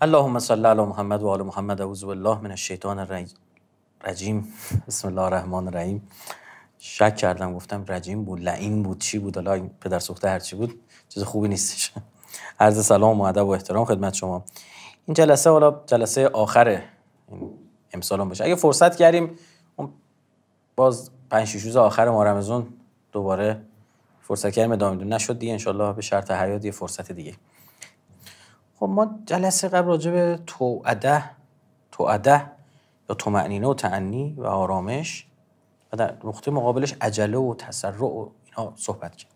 اللهم صل علی محمد و آل محمد اعوذ بالله من الشیطان الرجیم بسم الله الرحمن الرحیم شک کردم گفتم رجیم بود لعین بود چی بود حالا پدر سوخته هرچی بود چیز خوبی نیستش عرض سلام و ادب و احترام خدمت شما این جلسه حالا جلسه آخر امسال هم باشه اگه فرصت کردیم باز پنج شش روز آخر ما رمضان دوباره فرصت کردیم ادامه نشد دیگه انشالله به شرط حیات یه فرصت دیگه خب ما جلسه قبل راجع به توعده توعده یا تومعنینه و تعنی و آرامش و در نقطه مقابلش عجله و تسرع و اینا صحبت کرد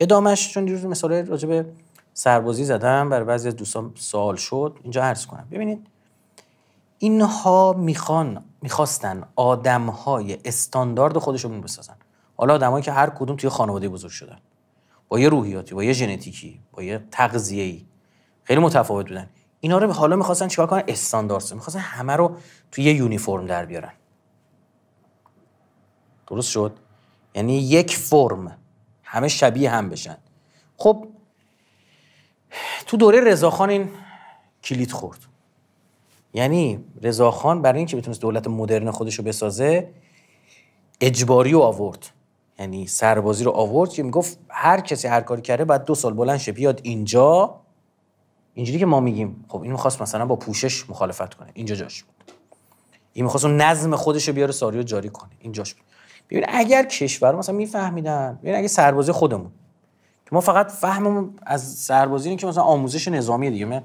ادامهش چون دیروز مثال راجع به سربازی زدم برای بعضی از دوستان سوال شد اینجا عرض کنم ببینید اینها میخوان میخواستن آدمهای استاندارد خودشون بسازن حالا آدمایی که هر کدوم توی خانواده بزرگ شدن با یه روحیاتی با یه ژنتیکی با یه تغذیه‌ای خیلی متفاوت بودن اینا رو حالا میخواستن چیکار کنن استاندارد میخواستن همه رو تو یه یونیفرم در بیارن درست شد یعنی یک فرم همه شبیه هم بشن خب تو دوره رضاخان این کلید خورد یعنی رضاخان برای اینکه بتونست دولت مدرن خودش رو بسازه اجباری رو آورد یعنی سربازی رو آورد که میگفت هر کسی هر کاری کرده بعد دو سال بلند شه بیاد اینجا اینجوری که ما میگیم خب این میخواست مثلا با پوشش مخالفت کنه اینجا جاش بود این میخواست اون نظم خودش رو بیاره ساریو جاری کنه اینجا جاش بود ببین اگر کشور مثلا میفهمیدن ببین اگه سربازی خودمون که ما فقط فهممون از سربازی اینه که مثلا آموزش نظامی دیگه من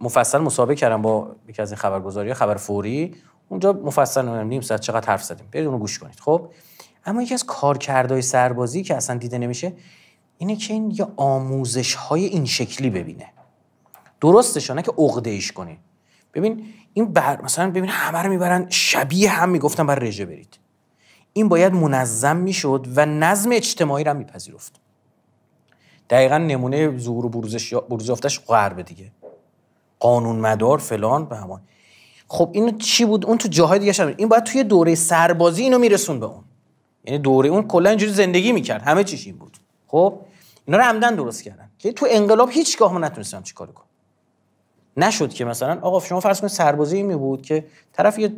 مفصل مسابقه کردم با یکی از این خبرگزاری خبر فوری اونجا مفصل نیم ساعت چقدر حرف زدیم برید اونو گوش کنید خب اما یکی از کارکردهای سربازی که اصلا دیده نمیشه اینه که این یا آموزش های این شکلی ببینه درستش نه که ایش کنی ببین این بر مثلا ببین همه رو میبرن شبیه هم میگفتن بر رژه برید این باید منظم میشد و نظم اجتماعی را میپذیرفت دقیقا نمونه ظهور و بروزش بروز غرب دیگه قانون مدار فلان به همان خب اینو چی بود اون تو جاهای دیگه شد این باید توی دوره سربازی اینو میرسون به اون یعنی دوره اون کلا اینجوری زندگی میکرد همه چیش این بود خب اینا رو عمدن درست کردن که یعنی تو انقلاب هیچگاه ما نتونستم چیکار کنم نشد که مثلا آقا شما فرض کنید سربازی می بود که طرف یه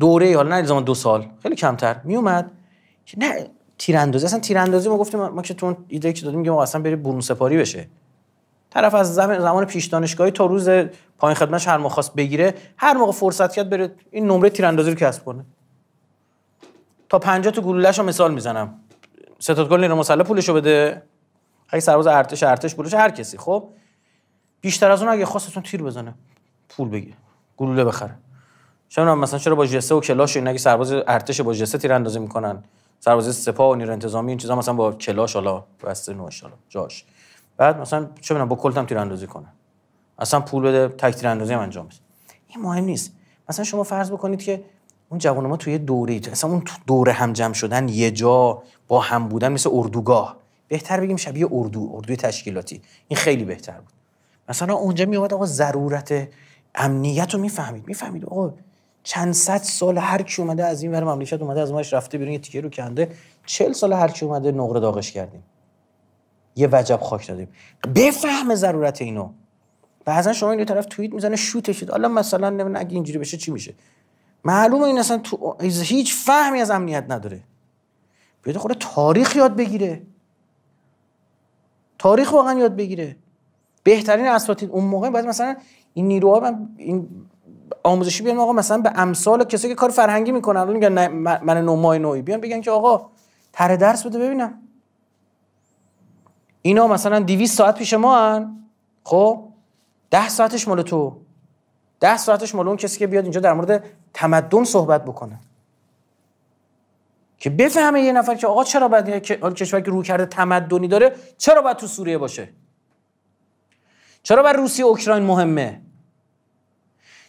دوره حالا نه زمان دو سال خیلی کمتر میومد که نه تیراندازی اصلا تیراندازی ما گفتیم ما که تو ایده که دادیم میگم اصلا بری برون سپاری بشه طرف از زمان, زمان پیش دانشگاهی تا روز پایین خدمتش هر موقع خواست بگیره هر موقع فرصت کرد بره این نمره تیراندازی رو کسب کنه تا 50 تو گلوله‌شو مثال میزنم ستاد گل نیرو مسلح پولشو بده اگه سرباز ارتش ارتش پولش هر کسی خب بیشتر از اون اگه خواستتون تیر بزنه پول بگیره گلوله بخره چون مثلا چرا با جسه و کلاش و که سرباز ارتش با جسه تیر اندازی میکنن سرباز سپاه و نیروی انتظامی این چیزا مثلا با کلاش حالا بسته نوش حالا جاش بعد مثلا چه با کلتم تیر اندازی کنن اصلا پول بده تک تیر اندازی هم انجام بده این مهم نیست مثلا شما فرض بکنید که اون جوان ما توی دوره ای اصلا اون دوره هم جمع شدن یه جا با هم بودن مثل اردوگاه بهتر بگیم شبیه اردو اردوی تشکیلاتی این خیلی بهتر بود مثلا اونجا می آقا ضرورت امنیت رو میفهمید میفهمید آقا چند صد سال هر کی اومده از این ور مملکت اومده از ماش رفته بیرون یه تیکه رو کنده چل سال هر کی اومده نقره داغش کردیم یه وجب خاک دادیم بفهم ضرورت اینو بعضا شما این طرف توییت میزنه شوتشید حالا مثلا نمیدونم اگه اینجوری بشه چی میشه معلومه این اصلا تو هیچ فهمی از امنیت نداره بیاد خود تاریخ یاد بگیره تاریخ واقعا یاد بگیره بهترین اساتید اون موقع باید مثلا این نیروها من این آموزشی بیان آقا مثلا به امثال کسی که کار فرهنگی میکنن الان میگن من نمای نوعی بیان بگن که آقا تره درس بده ببینم اینا مثلا 200 ساعت پیش ما هن خب 10 ساعتش مال تو 10 ساعتش مال اون کسی که بیاد اینجا در مورد تمدن صحبت بکنه که بفهمه یه نفر که آقا چرا باید کشور که رو کرده تمدنی داره چرا باید تو سوریه باشه چرا برای روسیه اوکراین مهمه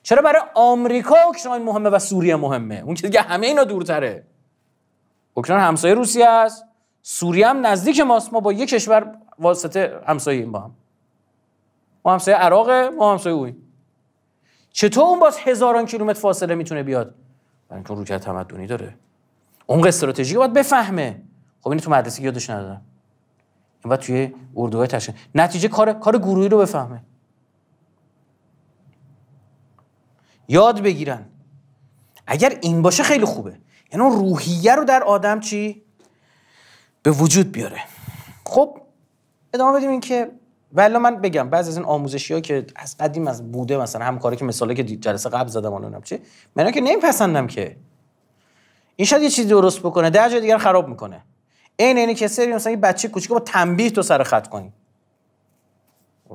چرا برای آمریکا اوکراین مهمه و سوریه مهمه اون که دیگه همه اینا دورتره اوکراین همسایه روسیه است سوریه هم نزدیک ماست ما با یک کشور واسطه همسایه این با هم ما همسایه عراق ما همسایه اوی چطور اون باز هزاران کیلومتر فاصله میتونه بیاد برای اینکه تمدنی داره اون استراتژی باید بفهمه خب اینو تو مدرسه یادش ندادم و توی اردوگاه تشکیل نتیجه کار کار گروهی رو بفهمه یاد بگیرن اگر این باشه خیلی خوبه یعنی اون روحیه رو در آدم چی به وجود بیاره خب ادامه بدیم این که والا من بگم بعضی از این آموزشی ها که از قدیم از بوده مثلا کاری که مثالی که جلسه قبل زدم اونم چی من که نمیپسندم که این شاید یه چیزی درست بکنه در جای دیگر خراب میکنه این اینی که سری مثلا بچه کوچیک با تنبیه تو سر خط کنی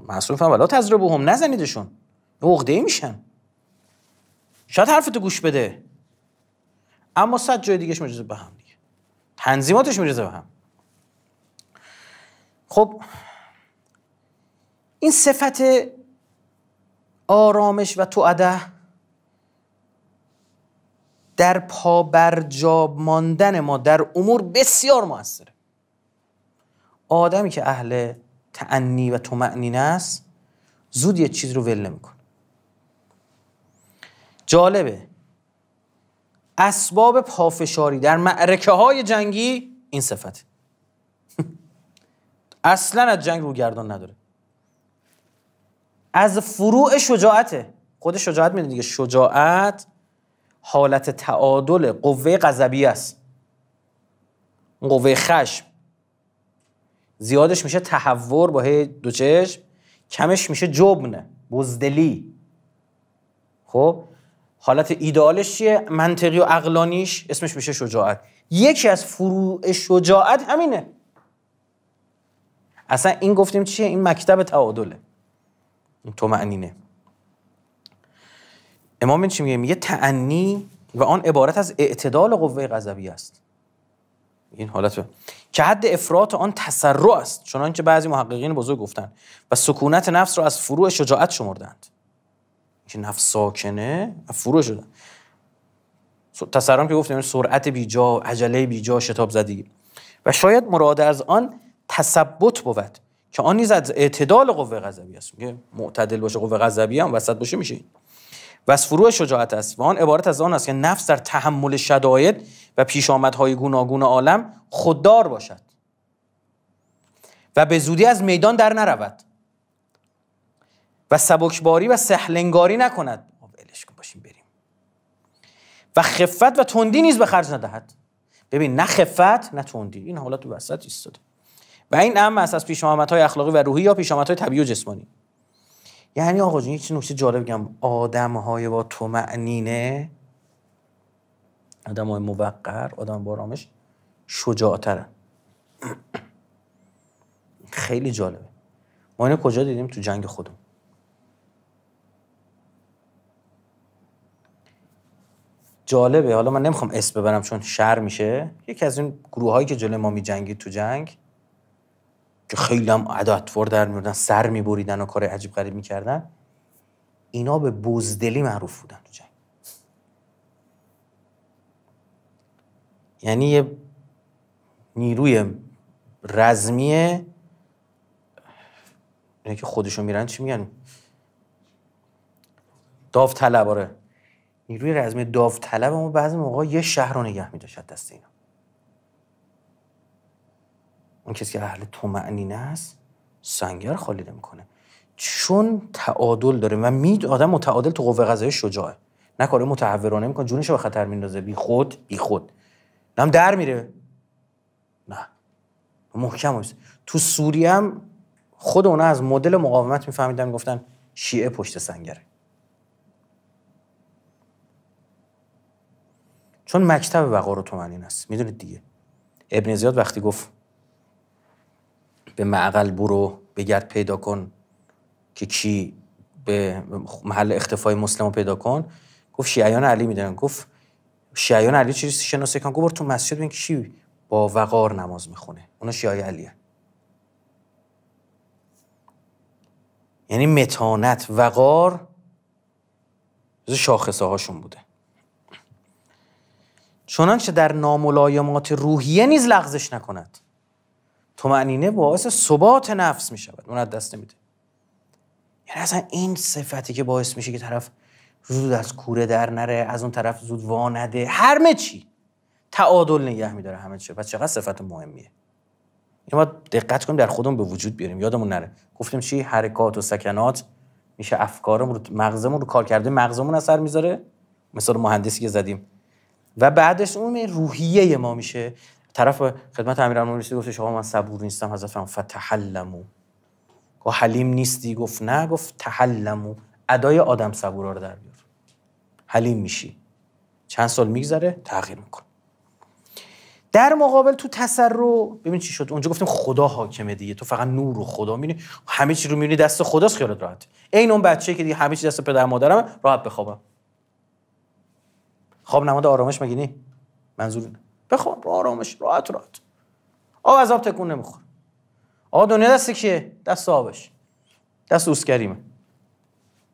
معصوم ولا تجربه هم نزنیدشون عقده میشن شاید حرف تو گوش بده اما صد جای دیگهش میریزه به هم دیگه تنظیماتش میریزه به هم خب این صفت آرامش و تو در پا بر ماندن ما در امور بسیار موثره آدمی که اهل تعنی و تمعنین است زود یه چیز رو ول نمیکنه جالبه اسباب پافشاری در معرکه های جنگی این صفته اصلا از جنگ رو گردان نداره از فروع شجاعته خود شجاعت میدونی دیگه شجاعت حالت تعادل قوه غضبی است قوه خشم زیادش میشه تحور با دو چشم کمش میشه جبن بزدلی خب حالت ایدالش چیه منطقی و عقلانیش اسمش میشه شجاعت یکی از فروع شجاعت همینه اصلا این گفتیم چیه این مکتب تعادله این تو معنینه امام چی میگه میگه تعنی و آن عبارت از اعتدال قوه غضبی است این حالت که حد افراط آن تسرع است که بعضی محققین بزرگ گفتن و سکونت نفس را از فروع شجاعت شمردند که نفس ساکنه فروع شد تسرم که گفتیم سرعت بیجا عجله بیجا شتاب زدی و شاید مراد از آن تثبت بود که آن نیز از اعتدال قوه غضبی است میگه معتدل باشه قوه غضبی هم وسط باشه میشه و از فروع شجاعت است و آن عبارت از آن است که نفس در تحمل شداید و پیش آمدهای گوناگون عالم خوددار باشد و به زودی از میدان در نرود و سبکباری و سهلنگاری نکند ما کن باشیم بریم و خفت و تندی نیز به خرج ندهد ببین نه خفت نه تندی این حالت وسط ایستاده و این هم است از پیش های اخلاقی و روحی یا پیش طبیعی و جسمانی یعنی آقا جون یک نکته جالب بگم آدم های با تو معنینه آدم های موقر آدم با رامش شجاعترن خیلی جالبه ما اینو کجا دیدیم تو جنگ خودم جالبه حالا من نمیخوام اسم ببرم چون شر میشه یکی از این گروه هایی که جلوی ما میجنگید تو جنگ که خیلی هم عداتور در میوردن سر میبریدن و کار عجیب غریب میکردن اینا به بزدلی معروف بودن تو جنگ یعنی یه نیروی رزمیه اینه که خودشو میرن چی میگن داوطلب آره نیروی رزمی داوطلب اما بعضی موقع یه شهر رو نگه میداشت دست اینا اون کسی که اهل نه است سنگر خالی میکنه چون تعادل داره و می آدم متعادل تو قوه قضاییه شجاعه نه کار متحورانه میکنه جونش به خطر میندازه بی خود بی خود هم در میره نه محکم هست. تو سوریه هم خود اونا از مدل مقاومت میفهمیدن گفتن شیعه پشت سنگره چون مکتب وقار و تومنین است میدونید دیگه ابن زیاد وقتی گفت به معقل برو بگرد پیدا کن که کی به محل اختفای مسلم پیدا کن گفت شیعیان علی میدونن گفت شیعیان علی چیزی شناسه کن گفت تو مسجد ببین کی با وقار نماز میخونه اونا علی علیه یعنی متانت وقار از شاخصه هاشون بوده چنانچه در ناملایمات روحیه نیز لغزش نکند تمعنینه باعث ثبات نفس می شود اون دست نمیده یعنی اصلا این صفتی که باعث میشه که طرف زود از کوره در نره از اون طرف زود وانده هر چی تعادل نگه میداره همه چی و چقدر صفت مهمیه اینو ما دقت کنیم در خودمون به وجود بیاریم یادمون نره گفتیم چی حرکات و سکنات میشه افکارمون رو مغزمون رو کار کرده مغزمون اثر میذاره مثال مهندسی که زدیم و بعدش اون روحیه ما میشه طرف خدمت امیرالمومنین رسید گفت شما من صبور نیستم حضرت فرمود فتحلمو و حلیم نیستی گفت نه گفت تحلمو ادای آدم صبورا رو در بیار حلیم میشی چند سال میگذره تغییر میکن در مقابل تو رو ببین چی شد اونجا گفتیم خدا حاکمه دیگه تو فقط نور و خدا میبینی همه چی رو میبینی دست خداست خیالت راحت عین اون بچه که دیگه همه چی دست پدر مادرم راحت بخوابم خواب نماد آرامش مگه نی منظور بخواب با آرامش راحت راحت آب از آب تکون نمیخور آقا دنیا دست که دست آبش دست کریمه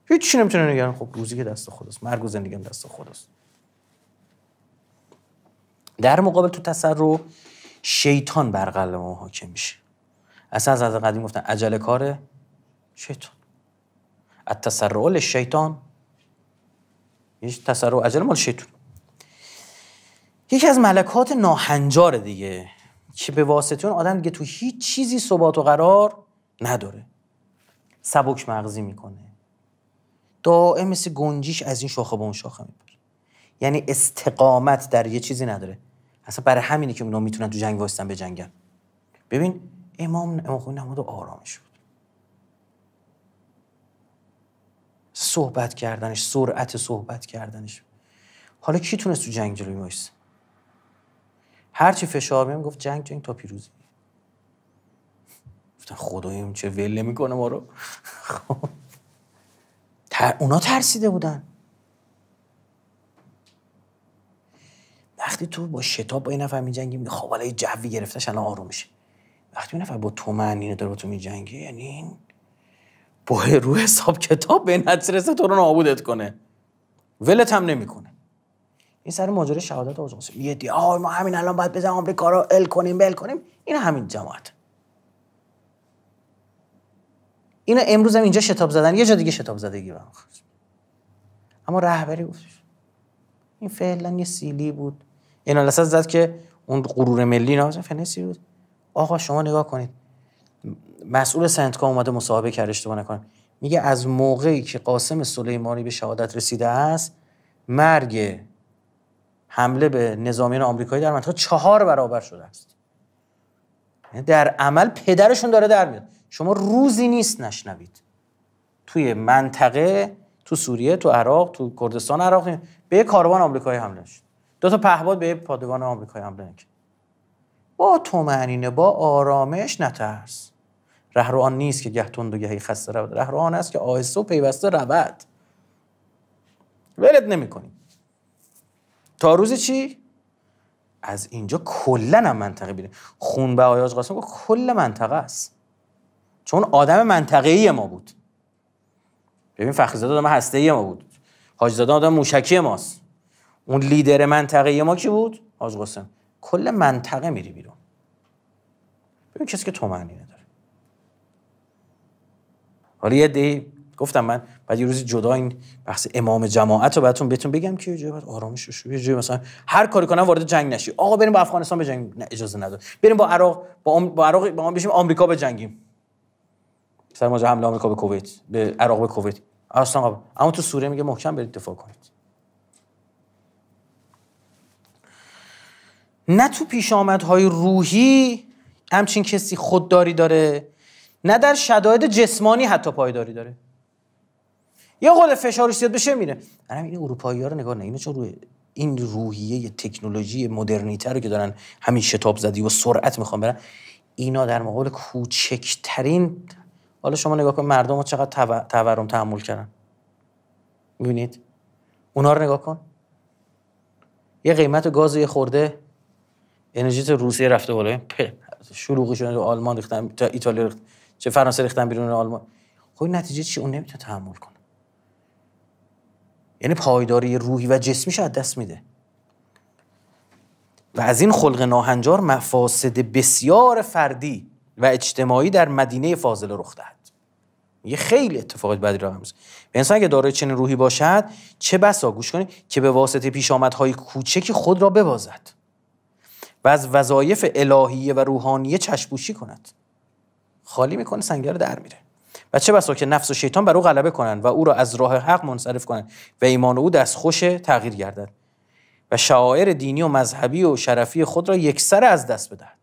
هیچ چی نمیتونه نگران خب روزی که دست خودست مرگ و زندگی هم دست خودست در مقابل تو تصرف شیطان بر قلب ما حاکم میشه اصلا از قدیم گفتن عجله کاره شیطان تصرف شیطان یه یعنی تصرف عجله مال شیطان یکی از ملکات ناهنجار دیگه که به واسطه اون آدم دیگه تو هیچ چیزی ثبات و قرار نداره سبک مغزی میکنه دائم مثل گنجیش از این شاخه به اون شاخه میبره یعنی استقامت در یه چیزی نداره اصلا برای همینی که اونا میتونن تو جنگ واسطن به جنگن ببین امام امام خمینی نماد آرامش بود صحبت کردنش سرعت صحبت کردنش حالا کی تونست تو جنگ جلوی وایسه هر چی فشار میام گفت جنگ جنگ تا پیروزی گفتن خدایم چه ول نمیکنه ما رو خب. تر... اونا ترسیده بودن وقتی تو با شتاب با این نفر میجنگی میگه خب حالا جوی گرفتش الان آروم میشه وقتی اون نفر با تو معنی داره با تو میجنگی یعنی این با رو حساب کتاب به نترسه رو نابودت کنه ولت هم نمیکنه این سر ماجرا شهادت قاسم میگه دی ما همین الان باید بزنیم آمریکا رو ال کنیم بل کنیم این همین جماعت اینا امروز هم اینجا شتاب زدن یه جا دیگه شتاب زدگی برام اما رهبری گفت این فعلا یه سیلی بود اینا لسات زد که اون غرور ملی نه فعلا بود آقا شما نگاه کنید مسئول سنتکا اومده مصاحبه کرد اشتباه نکنه میگه از موقعی که قاسم سلیمانی به شهادت رسیده است مرگ حمله به نظامیان آمریکایی در منطقه چهار برابر شده است یعنی در عمل پدرشون داره در میاد شما روزی نیست نشنوید توی منطقه تو سوریه تو عراق تو کردستان عراق به یه کاروان آمریکایی حمله شد دو تا پهباد به پادوان آمریکایی حمله کرد با تومنینه با آرامش نترس رهروان نیست که گهتون تند و گهی خسته رود رهروان است که آهسته و پیوسته رود ولت نمیکنیم تا روز چی از اینجا کلا هم منطقه بیرون خون به آیاج قاسم گفت کل منطقه است چون آدم منطقه ای ما بود ببین فخریزاده آدم هسته ای ما بود حاج زاده آدم موشکی ماست اون لیدر منطقه ای ما کی بود آج قاسم کل منطقه میری بیرون ببین کسی که تو معنی نداره حالا یه دی گفتم من بعد یه روزی جدا این بحث امام جماعت رو بهتون بهتون بگم که یه بعد آرامش شو یه مثلا هر کاری کنم وارد جنگ نشی آقا بریم با افغانستان به جنگ اجازه نداره بریم با عراق با, با عراق با ما بشیم آمریکا به جنگیم سر ماجرا حمله آمریکا به کویت به عراق به کویت اصلا اما تو سوریه میگه محکم برید دفاع کنید نه تو پیش آمدهای روحی همچین کسی خودداری داره نه در شداید جسمانی حتی پایداری داره یه خود فشارش زیاد بشه میره الان این اروپایی ها رو نگاه نه اینا چون روی این روحیه تکنولوژی مدرنیته رو که دارن همین شتاب زدی و سرعت میخوان برن اینا در مقابل کوچکترین حالا شما نگاه کن مردم ها چقدر تورم تحمل کردن میبینید اونا رو نگاه کن یه قیمت گاز یه خورده انرژی روسیه رفته بالا شلوغی شدن آلمان ریختن ایتالیا ریختن چه فرانسه ریختن بیرون آلمان خب نتیجه چی اون نمیتونه تحمل کنه یعنی پایداری روحی و جسمیش از دست میده و از این خلق ناهنجار مفاسد بسیار فردی و اجتماعی در مدینه فاضله رخ دهد یه خیلی اتفاقات بدی راه به انسان اگه داره چنین روحی باشد چه بسا گوش کنید که به واسطه پیشامدهای کوچکی خود را ببازد و از وظایف الهیه و روحانیه چشپوشی کند خالی میکنه سنگر در میره و چه بسا که نفس و شیطان بر او غلبه کنند و او را از راه حق منصرف کنند و ایمان او خوش تغییر گردد و شعائر دینی و مذهبی و شرفی خود را سر از دست بدهد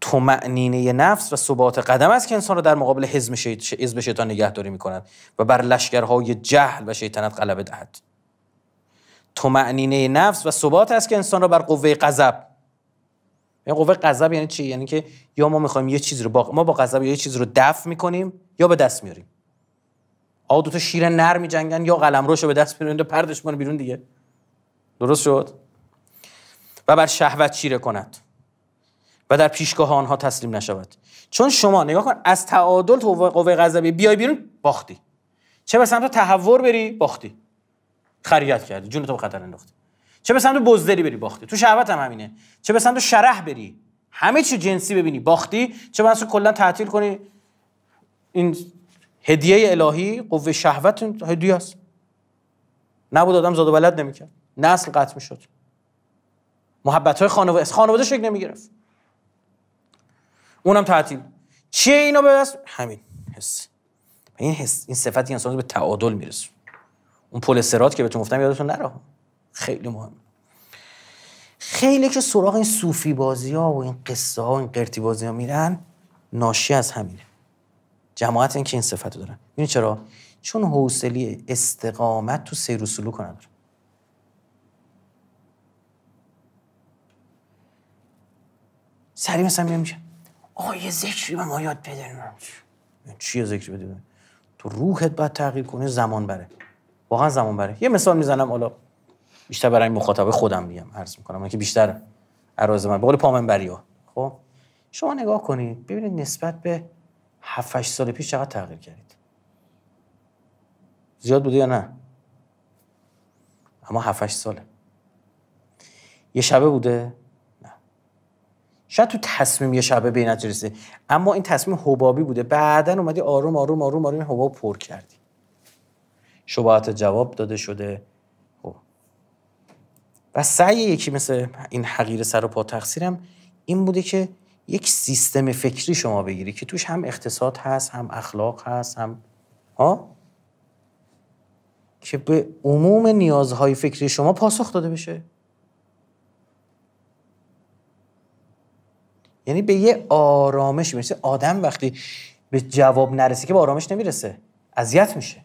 تو معنینه نفس و ثبات قدم است که انسان را در مقابل حزم شیط... شیطان نگهداری می کند و بر لشکرهای جهل و شیطنت غلبه دهد تو معنینه نفس و ثبات است که انسان را بر قوه غضب یعنی قوه غضب یعنی چی یعنی که یا ما میخوایم یه چیز رو با ما با غضب یه چیز رو دفع میکنیم یا به دست میاریم آقا دو تا شیر نر میجنگن یا قلمروشو به دست میارن پردش مون بیرون دیگه درست شد و بر شهوت چیره کند و در پیشگاه آنها تسلیم نشود چون شما نگاه کن از تعادل تو قوه قذبی بیای بیرون باختی چه به سمت تحور بری باختی خریت کردی جون تو خطر انداختی چه به سمت بزدلی بری باختی تو شهوت هم همینه چه به سمت شرح بری همه چی جنسی ببینی باختی چه بسا کلا تعطیل کنی این هدیه الهی قوه شهوت هدیه است نبود آدم زاد و ولد نمیکرد نسل قطع میشد محبت های خانواده خانواده شکل نمیگرفت اونم تعطیل چیه اینو به همین حس این حس این صفت انسان به تعادل میرسه اون پل سرات که بهتون گفتم یادتون نره خیلی مهم خیلی که سراغ این صوفی بازی ها و این قصه ها و این قرتی بازی ها میرن ناشی از همینه جماعت این که این صفت رو دارن این چرا؟ چون حوصله استقامت تو سیر و سلوک ندارن سریع مثلا میگم میشه آقا یه ذکری به ما یاد چی چی ذکری بده تو روحت باید تغییر کنه زمان بره واقعا زمان بره یه مثال میزنم الان بیشتر برای مخاطب خودم میگم عرض میکنم من که بیشتر عرض من به قول بریا خب شما نگاه کنید ببینید نسبت به 7 8 سال پیش چقدر تغییر کردید زیاد بوده یا نه اما 7 8 ساله یه شبه بوده نه شاید تو تصمیم یه شبه بینت نتیجه اما این تصمیم حبابی بوده بعدا اومدی آروم آروم آروم آروم حباب پر کردی شباهت جواب داده شده و سعی یکی مثل این حقیر سر و پا تقصیرم این بوده که یک سیستم فکری شما بگیری که توش هم اقتصاد هست هم اخلاق هست هم ها که به عموم نیازهای فکری شما پاسخ داده بشه یعنی به یه آرامش میرسه آدم وقتی به جواب نرسه که به آرامش نمیرسه اذیت میشه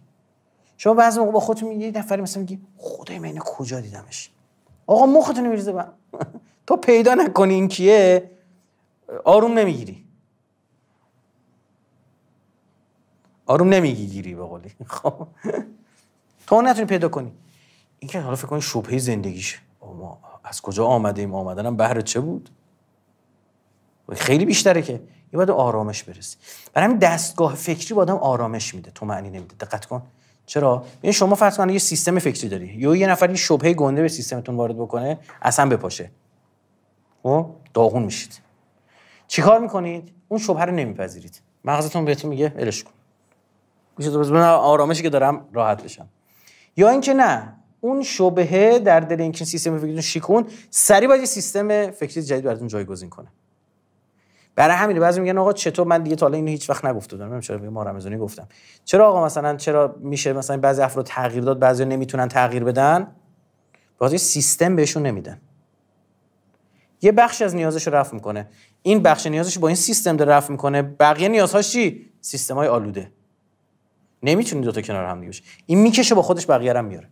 شما بعضی موقع با خودتون یه نفر مثلا میگی خدای من کجا دیدمش آقا مختون میریزه با تا پیدا نکنی این کیه آروم نمیگیری آروم نمیگیری به قولی خب تو نتونی پیدا کنی این که حالا فکر کنی شبهه زندگیش ما از کجا آمده ایم آمدنم بهر چه بود خیلی بیشتره که یه باید آرامش برسی برای همین دستگاه فکری با آدم آرامش میده تو معنی نمیده دقت کن چرا این شما فرض کن یه سیستم فکری داری یا یه نفر این شبهه گنده به سیستمتون وارد بکنه اصلا بپاشه و خب؟ داغون میشید چیکار میکنید اون شبهه رو نمیپذیرید مغزتون بهتون میگه الش کن گوشت من آرامشی که دارم راحت بشم یا اینکه نه اون شبهه در دل این سیستم فکریتون شیکون سری باید سیستم فکری جدید براتون جایگزین کنه برای همین بعضی میگن آقا چطور من دیگه تا حالا اینو هیچ وقت نگفته بودم نمیدونم چرا ما رمزونی گفتم چرا آقا مثلا چرا میشه مثلا بعضی افراد تغییر داد بعضی نمیتونن تغییر بدن بعضی سیستم بهشون نمیدن یه بخش از نیازش رو رفع میکنه این بخش نیازش با این سیستم داره رفع میکنه بقیه نیازهاش چی سیستم های آلوده نمیتونی دوتا کنار هم دیگه این میکشه با خودش بقیه رو میاره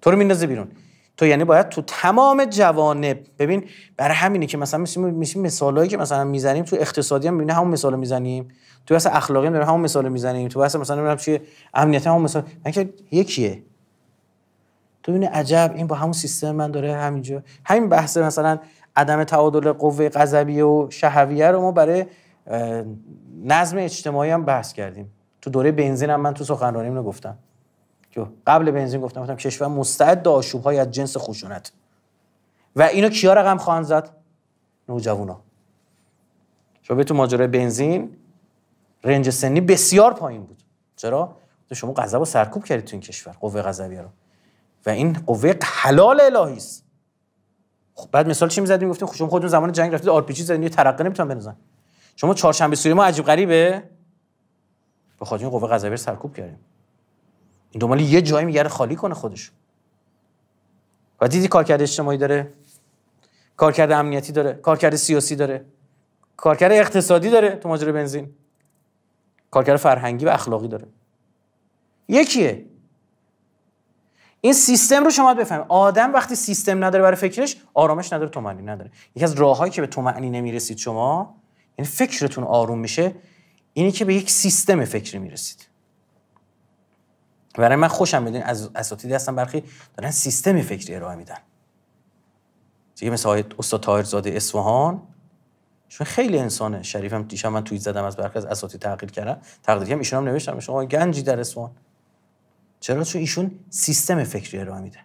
تو رو میندازه بیرون تو یعنی باید تو تمام جوانب ببین برای همینه که مثلا مثل مثالایی که مثلا میزنیم تو اقتصادی هم همون مثال میزنیم تو بحث اخلاقی هم همون مثال میزنیم تو بحث مثلا نمیدونم چیه امنیت همون مثال من که یکیه تو این عجب این با همون سیستم من داره همینجا همین بحث مثلا عدم تعادل قوه قذبی و شهویه رو ما برای نظم اجتماعی هم بحث کردیم تو دوره بنزین هم من تو سخنرانیم رو گفتم قبل بنزین گفتم گفتم کشور مستعد آشوب های از جنس خشونت و اینو کیا رقم خواهند زد نوجوانا شما تو ماجرای بنزین رنج سنی بسیار پایین بود چرا شما غضب رو سرکوب کردید تو این کشور قوه قضاییه رو و این قوه حلال الهی است خب بعد مثال چی می‌زدیم گفتیم خب، شما خودتون زمان جنگ رفتید آر پی جی زدید ترقه شما چهارشنبه سوری ما عجیب غریبه به این قوه قضاییه سرکوب کردیم دنبال یه جایی میگره خالی کنه خودش و دیدی کارکرد اجتماعی داره کارکرد امنیتی داره کارکرد سیاسی داره کارکرد اقتصادی داره تو بنزین کارکرد فرهنگی و اخلاقی داره یکیه این سیستم رو شما بفهمید آدم وقتی سیستم نداره برای فکرش آرامش نداره معنی نداره یکی از راههایی که به تو معنی نمیرسید شما یعنی فکرتون آروم میشه اینی که به یک سیستم فکری میرسید برای من خوشم میدین از اساتید هستن برخی دارن سیستمی فکری ارائه میدن دیگه مثل استاد طاهرزاده اصفهان چون خیلی انسانه شریفم دیشب من توی زدم از برخی از اساتید تغییر کردم تقدیر کردم ایشون هم نوشتم شما گنجی در اصفهان چرا چون ایشون سیستم فکری ارائه میده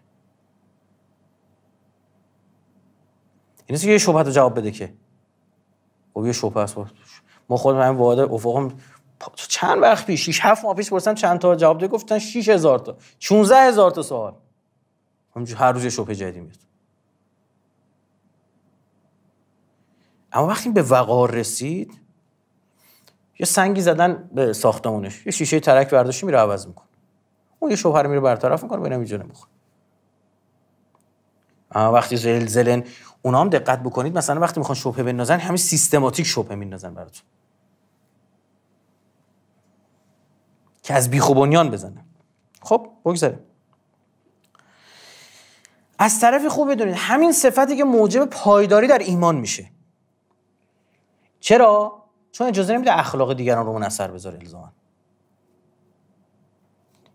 این که یه شبهت جواب بده که خب یه شبهه است ما خود من وارد افقم چند وقت پیش 6 7 ماه پیش پرسیدم چند تا جواب ده گفتن 6000 تا 16000 تا سوال هر روز شبه جدید میاد اما وقتی به وقار رسید یه سنگی زدن به ساختمونش یه شیشه ترک برداشتی میره عوض میکنه اون یه شوهر میره برطرف میکنه ببینم اینجا نمیخون اما وقتی زلزلن اونا هم دقت بکنید مثلا وقتی میخوان شبه بنازن همین سیستماتیک شبه میندازن براتون که از بیخ و بزنه خب بگذاریم از طرفی خوب بدونید همین صفتی که موجب پایداری در ایمان میشه چرا چون اجازه نمیده اخلاق دیگران رو من اثر بذاره الزاما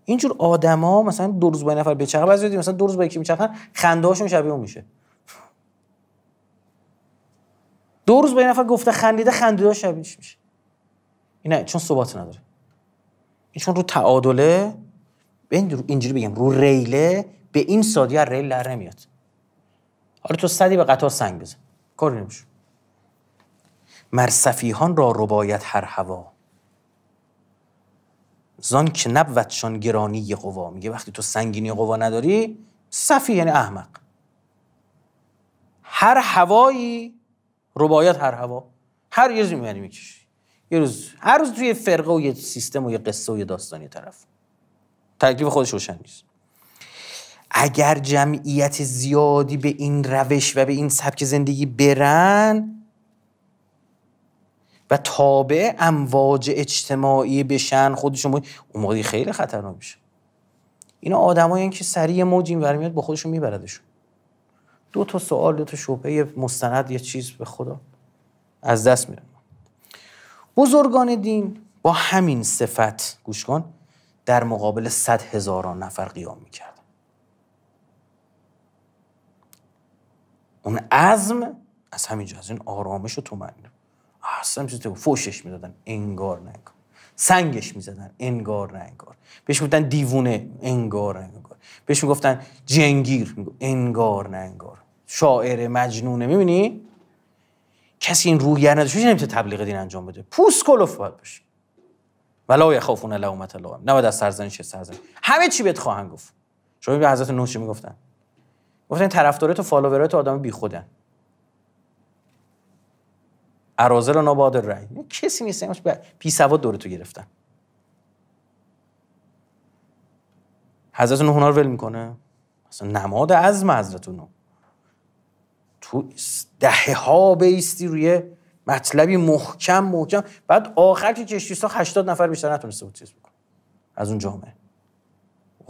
اینجور آدما مثلا دو روز با نفر بچرخه مثلا دو روز با یکی میچرخن خنده هاشون شبیه اون میشه دو روز با یه نفر گفته خندیده خندیده شبیه میشه چون ثبات نداره چون رو تعادله اینجوری بگم رو ریله به این سادی از ریل در نمیاد حالا تو صدی به قطار سنگ بزن کار نمیشه مرصفیهان را رباید هر هوا زان که نبودشان گرانی قوا میگه وقتی تو سنگینی قوا نداری صفی یعنی احمق هر هوایی ربایت هر هوا هر یه زمینی میکشی یه روز هر روز توی فرقه و یه سیستم و یه قصه و یه داستانی طرف تکلیف خودش روشن نیست اگر جمعیت زیادی به این روش و به این سبک زندگی برن و تابع امواج اجتماعی بشن خودشون باید. اون موقعی خیلی خطرناک میشه اینا آدمایی که سریع موج این برمیاد با خودشون میبردشون دو تا سوال دو تا شبهه مستند یه چیز به خدا از دست میرن بزرگان دین با همین صفت گوش در مقابل صد هزاران نفر قیام میکرد. اون عزم از همینجا از این آرامش و تومنی اصلا چیز فوشش میدادن انگار ننگار سنگش میزدن انگار نه انگار بهش میگفتن دیوونه انگار نه انگار بهش میگفتن جنگیر انگار نه انگار شاعر مجنونه میبینی کسی این روحیه نداشت چه نمیتونه تبلیغ دین انجام بده پوست کلوف باید باشه ولا یخافون لومت الله نه از سرزنش سرزن همه چی بهت خواهند گفت شما به حضرت نوح چی میگفتن گفتن طرفدارات و فالوورات آدم بیخودن ارازل و ناباد رای کسی نیست همش پی سواد دور تو گرفتن حضرت نوح رو ول میکنه اصلا نماد از حضرت نوح تو دهه ها بیستی روی مطلبی محکم محکم بعد آخر که 80 نفر بیشتر نتونسته بود چیز بکنه از اون جامعه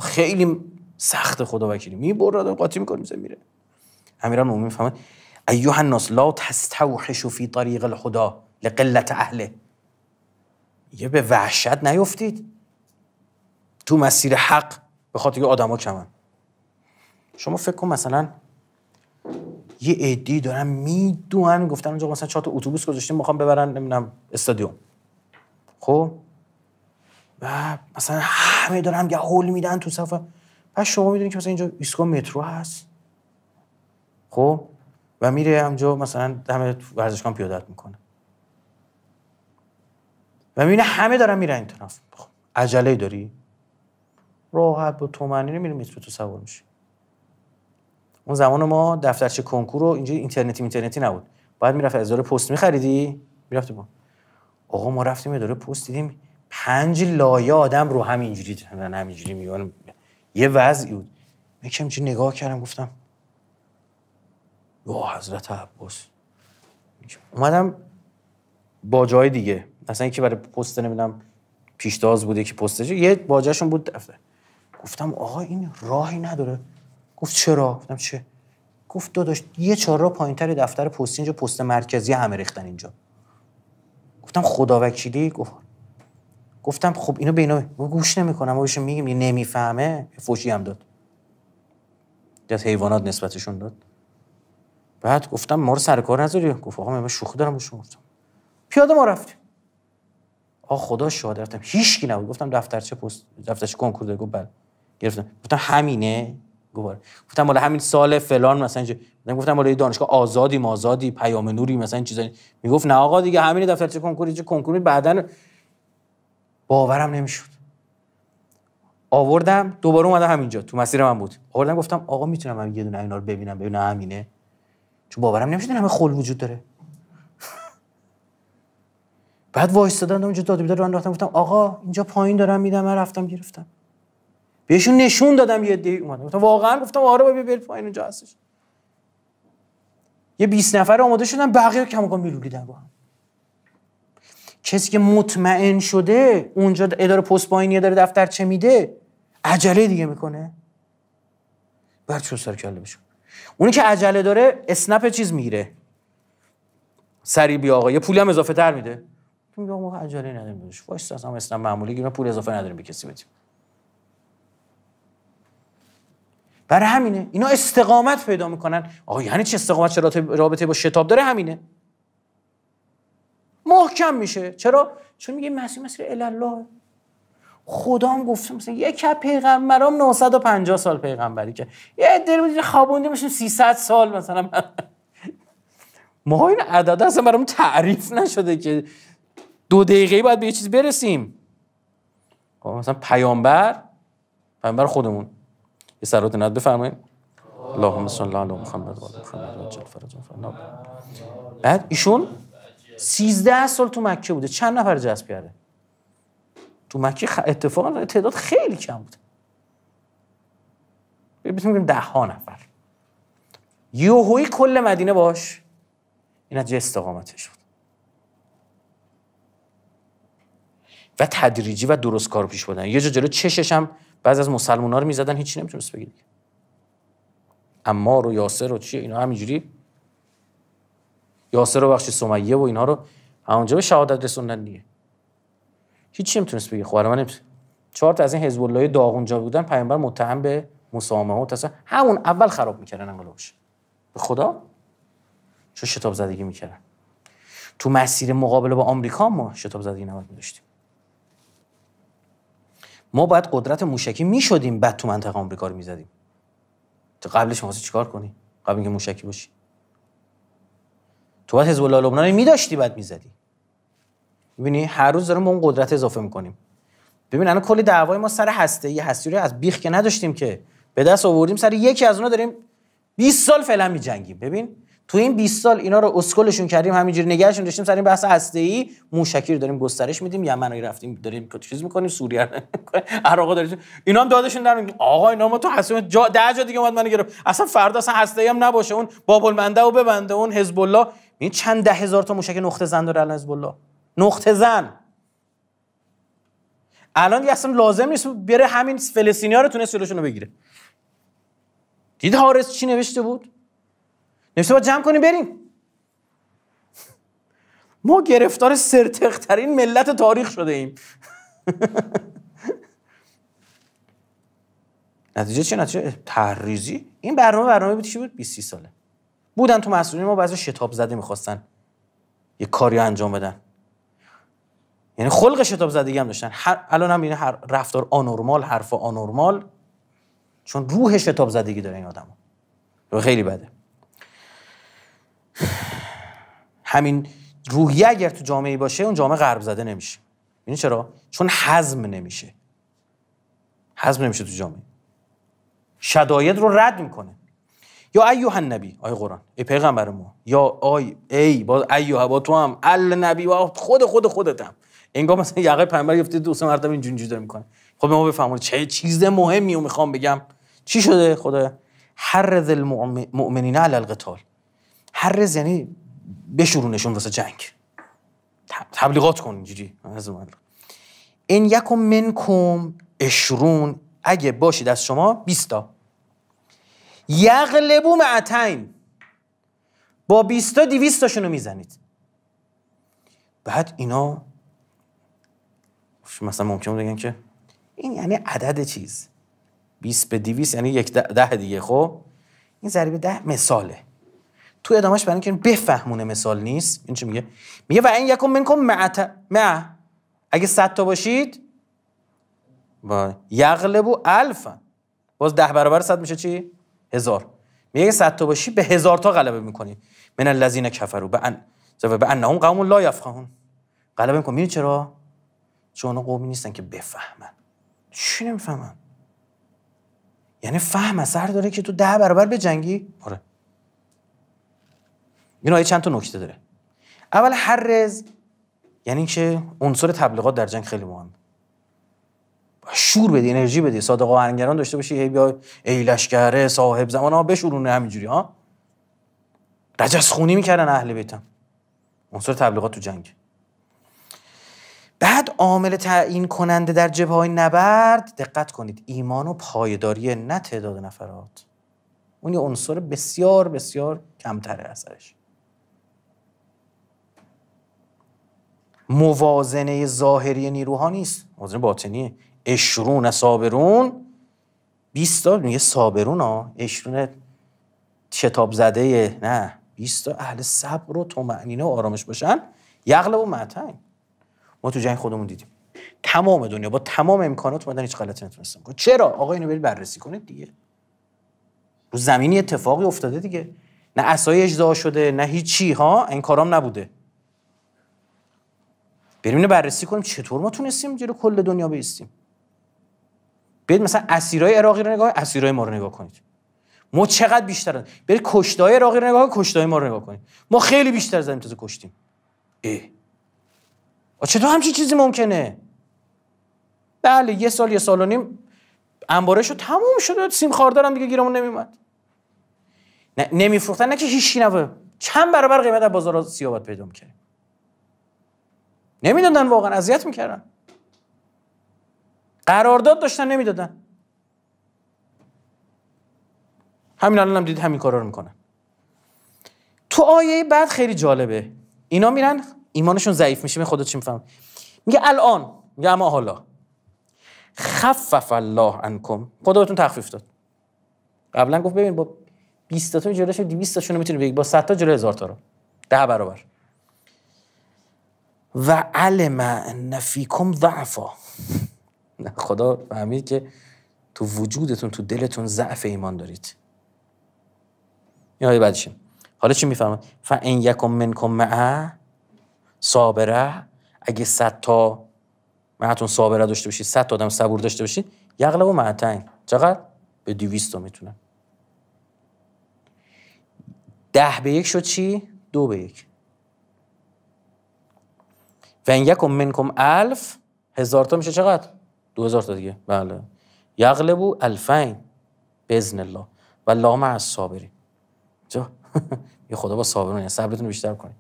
خیلی سخت خدا وکیلی میبرد قاطی میکنه میزه میره امیران مومی میفهمه ایوه الناس لا تستوحشوا فی طریق الخدا لقلت اهله یه به وحشت نیفتید تو مسیر حق به خاطر آدم ها کمن شما فکر کن مثلا یه عدی دارن میدونن گفتن اونجا مثلا چهار اتوبوس گذاشتیم میخوام ببرن نمیدونم استادیوم خب و مثلا همه دارن یه هول میدن تو صفحه پس شما میدونید که مثلا اینجا ایستگاه مترو هست خب و میره همجا مثلا همه ورزشگاه پیادت میکنه و میبینه همه دارن میرن این طرف خب، عجله داری راحت با تومنی نمیره مترو تو سوار میشه اون زمان ما دفترچه کنکور رو اینجا اینترنتی اینترنتی نبود باید میرفت از پست میخریدی میرفتی با آقا ما رفتیم اداره پست دیدیم پنج لایه آدم رو همینجوری دارن همینجوری میون یه وضعی بود یکم چه نگاه کردم گفتم یا حضرت عباس اومدم با جای دیگه مثلا یکی برای پست نمیدونم پیشتاز بوده که پستش یه باجاشون بود دفتر گفتم آقا این راهی نداره گفت چرا گفتم چه گفت داداش یه چهار پایینتر دفتر پستی اینجا پست مرکزی همه ریختن اینجا گفتم خدا وکیلی گفت گفتم خب اینو به اینو گوش نمیکنم بهش میگم نمیفهمه فوشی هم داد دست حیوانات نسبتشون داد بعد گفتم ما رو سر کار نذاری گفت آقا من شوخی دارم بهشون گفتم پیاده ما رفتیم آ خدا شاهد رفتم هیچکی نبود گفتم دفترچه پست دفترچه کنکور گفت بله گرفتم گفتم همینه گفتم گفتم حالا همین سال فلان مثلا گفتم حالا دانشگاه آزادی مازادی پیام نوری مثلا این چیزا میگفت نه آقا دیگه همین دفترچه کنکوری چه کنکوری بعدن باورم نمیشود آوردم دوباره اومدم همینجا تو مسیر من بود آوردم گفتم آقا میتونم من یه دونه اینا رو ببینم ببینم همینه چون باورم نمیشد همه خل وجود داره بعد وایس دادم اونجا داده بیدار راه انداختم گفتم آقا اینجا پایین دارم میدم رفتم گرفتم بهشون نشون دادم یه دی اومدن گفتم واقعا گفتم آره بابا بریم پایین اونجا هستش یه 20 نفر آماده شدن بقیه کم میلولیدن با هم کسی که مطمئن شده اونجا اداره پست پایینیه داره دفتر چه میده عجله دیگه میکنه بعد چه سر کله بشه اونی که عجله داره اسنپ چیز میگیره سری بیا آقا یه پولی هم اضافه تر میده میگه آقا عجله نداریم بهش اصلا اسنپ معمولی گیر پول اضافه نداریم به کسی بدیم برای همینه اینا استقامت پیدا میکنن آقا یعنی چه استقامت رابطه با شتاب داره همینه محکم میشه چرا چون میگه مسیح مسیر الله هم گفته مثلا یک پیغمبرام 950 سال پیغمبری که یه بودی خوابونده میشیم 300 سال مثلا ما این عدد اصلا برام تعریف نشده که دو دقیقه باید به یه چیز برسیم خب، مثلا پیامبر پیامبر خودمون سرات نت بفرمایید اللهم صل علی محمد و آل محمد و فرج بعد ایشون 13 سال تو مکه بوده چند نفر جذب کرده تو مکه اتفاقا تعداد خیلی کم بوده بیشتر بگیم ده ها نفر یوهوی کل مدینه باش این از استقامتش بود و تدریجی و درست کار پیش بودن یه جا جلو چشش هم بعض از مسلمان ها رو میزدن هیچی نمیتونست بگید اما رو یاسر رو چیه اینا همینجوری یاسر و بخش سمیه و اینا رو همونجا به شهادت رسوندن دیگه هیچی نمیتونست بگه خواهر خب من چهار تا از این حزب الله داغونجا بودن پیامبر متهم به مسامحه و تصال. همون اول خراب میکردن انقلابش به خدا چه شتاب زدگی میکردن تو مسیر مقابله با آمریکا ما شتاب زدگی نباید ما باید قدرت موشکی میشدیم بعد تو منطقه آمریکا رو میزدیم تو قبلش واسه چیکار کنی قبل اینکه موشکی باشی تو باید حزب الله لبنان میداشتی بعد میزدی ببینی؟ هر روز داریم ما اون قدرت اضافه میکنیم ببین الان کلی دعوای ما سر هسته یه هستی رو از بیخ که نداشتیم که به دست آوردیم سر یکی از اونها داریم 20 سال فعلا میجنگیم ببین تو این 20 سال اینا رو اسکلشون کردیم همینجوری نگهشون داشتیم سر این بحث هسته‌ای موشکی رو داریم گسترش میدیم یا منایی رفتیم داریم چیز میکنیم سوریه عراق داریم اینا هم دادشون در آقا اینا ما تو حسیم جا ده جا دیگه اومد منو گرفت اصلا فردا اصلا هسته‌ای هم نباشه اون بابل منده و ببنده اون حزب الله این چند ده هزار تا موشک نقطه زن داره الان حزب الله نقطه زن الان دیگه اصلا لازم نیست بره همین فلسطینی‌ها رو تونه رو بگیره دید حارس چی نوشته بود نمیشه با جمع کنیم بریم ما گرفتار سرتخترین ملت تاریخ شده ایم نتیجه چه نتیجه تحریزی این برنامه برنامه بود چی بود 20 ساله بودن تو مسئولین ما بعضی شتاب زده میخواستن یه کاری انجام بدن یعنی خلق شتاب زدگی هم داشتن الان هم یعنی هر رفتار آنورمال حرف آنورمال چون روح شتاب زدگی داره این آدم خیلی بده همین روحیه اگر تو جامعه باشه اون جامعه غرب زده نمیشه این چرا چون حزم نمیشه حزم نمیشه تو جامعه شداید رو رد میکنه یا ایوه نبی آی قرآن ای پیغمبر ما یا آی ای با ایوه با تو هم ال نبی و خود خود خودتم انگار مثلا یقه پیغمبر گفته دوست مردم مرتبه اینجوری داره میکنه خب ما بفهمون چه چیز مهمی و میخوام بگم چی شده خدا ذل مؤمنین علی القتال هر رز یعنی بشورونشون واسه جنگ تبلیغات کن اینجوری از من این یکم منکم اشرون اگه باشید از شما 20 تا یغلبو معتین با 20 تا رو میزنید بعد اینا مثلا ممکن بگن که این یعنی عدد چیز 20 به 200 یعنی یک ده, ده دیگه خب این ضریب ده مثاله تو ادامش برای اینکه بفهمونه مثال نیست این چی میگه میگه و این یکم منکم معت مع اگه 100 تا باشید با یغلبو الفا باز ده برابر 100 میشه چی هزار میگه 100 تا باشی به هزار تا غلبه میکنی من الذین کفروا به ان به قوم لا یفقهون غلبه میکنی چرا چون قومی نیستن که بفهمن چی نمیفهمن یعنی فهم اثر داره که تو ده برابر به جنگی آره این آیه چند تا نکته داره اول هر رز یعنی که عنصر تبلیغات در جنگ خیلی مهمه شور بده انرژی بده صادق آهنگران داشته باشی هی بیا ای صاحب زمان ها بشورونه همینجوری ها رجس خونی میکردن اهل بیتم عنصر تبلیغات تو جنگ بعد عامل تعیین کننده در جبه های نبرد دقت کنید ایمان و پایداری نه تعداد نفرات اون یه عنصر بسیار بسیار کمتره اثرش موازنه ظاهری نیروها نیست موازنه باطنیه اشرون صابرون 20 تا میگه صابرون ها اشرون شتاب زده نه 20 تا اهل صبر و طمأنینه و آرامش باشن یغلب و معتن ما تو جنگ خودمون دیدیم تمام دنیا با تمام امکانات اومدن هیچ غلطی نتونستن چرا آقا اینو برید بررسی کنید دیگه رو زمینی اتفاقی افتاده دیگه نه اسای اجزا شده نه هیچی ها این نبوده بریم اینو بررسی کنیم چطور ما تونستیم جلو کل دنیا بیستیم برید مثلا اسیرای عراقی رو نگاه اسیرای ما رو نگاه کنید ما چقدر بیشترن؟ برید کشتای عراقی رو نگاه کشتای ما رو نگاه کنید ما خیلی بیشتر زنده تازه کشتیم اه چطور همچین چیزی ممکنه بله یه سال یه سال و نیم انبارش رو تموم شده سیم خاردارم دیگه گیرمون نمیومد نمیفروختن نه که هیچی چند برابر قیمت بازار سیاه پیدا میکنه نمیدادن واقعا اذیت میکردن قرارداد داشتن نمیدادن همین الان هم دید همین کارا رو میکنن تو آیه بعد خیلی جالبه اینا میرن ایمانشون ضعیف میشه من خدا چی میفهم میگه الان میگه اما حالا خفف الله انکم خدا بهتون تخفیف داد قبلا گفت ببین با 20 تا جلوش 200 تاشون میتونی بگی با 100 تا جلو هزار تا رو ده برابر و علم ان فیکم ضعفا خدا فهمید که تو وجودتون تو دلتون ضعف ایمان دارید این یعنی بعدش حالا چی میفهمم فان یکم منکم معه صابره اگه صد تا معتون صابره داشته باشید صد تا آدم صبور داشته باشید یغلب و معتین چقدر به 200 تا میتونن ده به یک شد چی دو به یک و این یکم منکم الف هزار تا میشه چقدر؟ دو هزار تا دیگه بله یغلبو الفین بزن الله و لا مع الصابرین جا یه خدا با صابرون یعنی صبرتون بیشتر کنید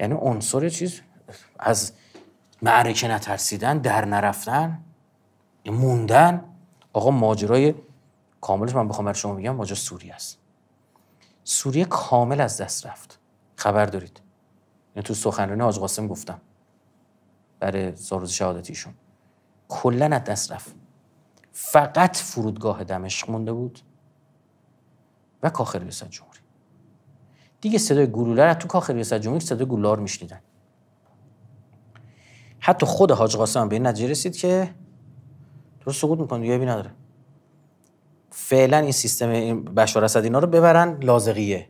یعنی عنصر چیز از معرکه نترسیدن در نرفتن موندن آقا ماجرای کاملش من بخوام برای شما بگم ماجرا سوریه است سوریه کامل از دست رفت خبر دارید یعنی تو سخنرانی آج قاسم گفتم برای زاروز شهادتیشون کلا از دست رفت فقط فرودگاه دمشق مونده بود و کاخ ریاست جمهوری دیگه صدای گلوله تو کاخ ریاست جمهوری صدای گولار میشنیدن حتی خود حاج قاسم به این نتیجه رسید که تو سقوط میکنه دیگه نداره فعلا این سیستم بشار اسد اینا رو ببرن لازقیه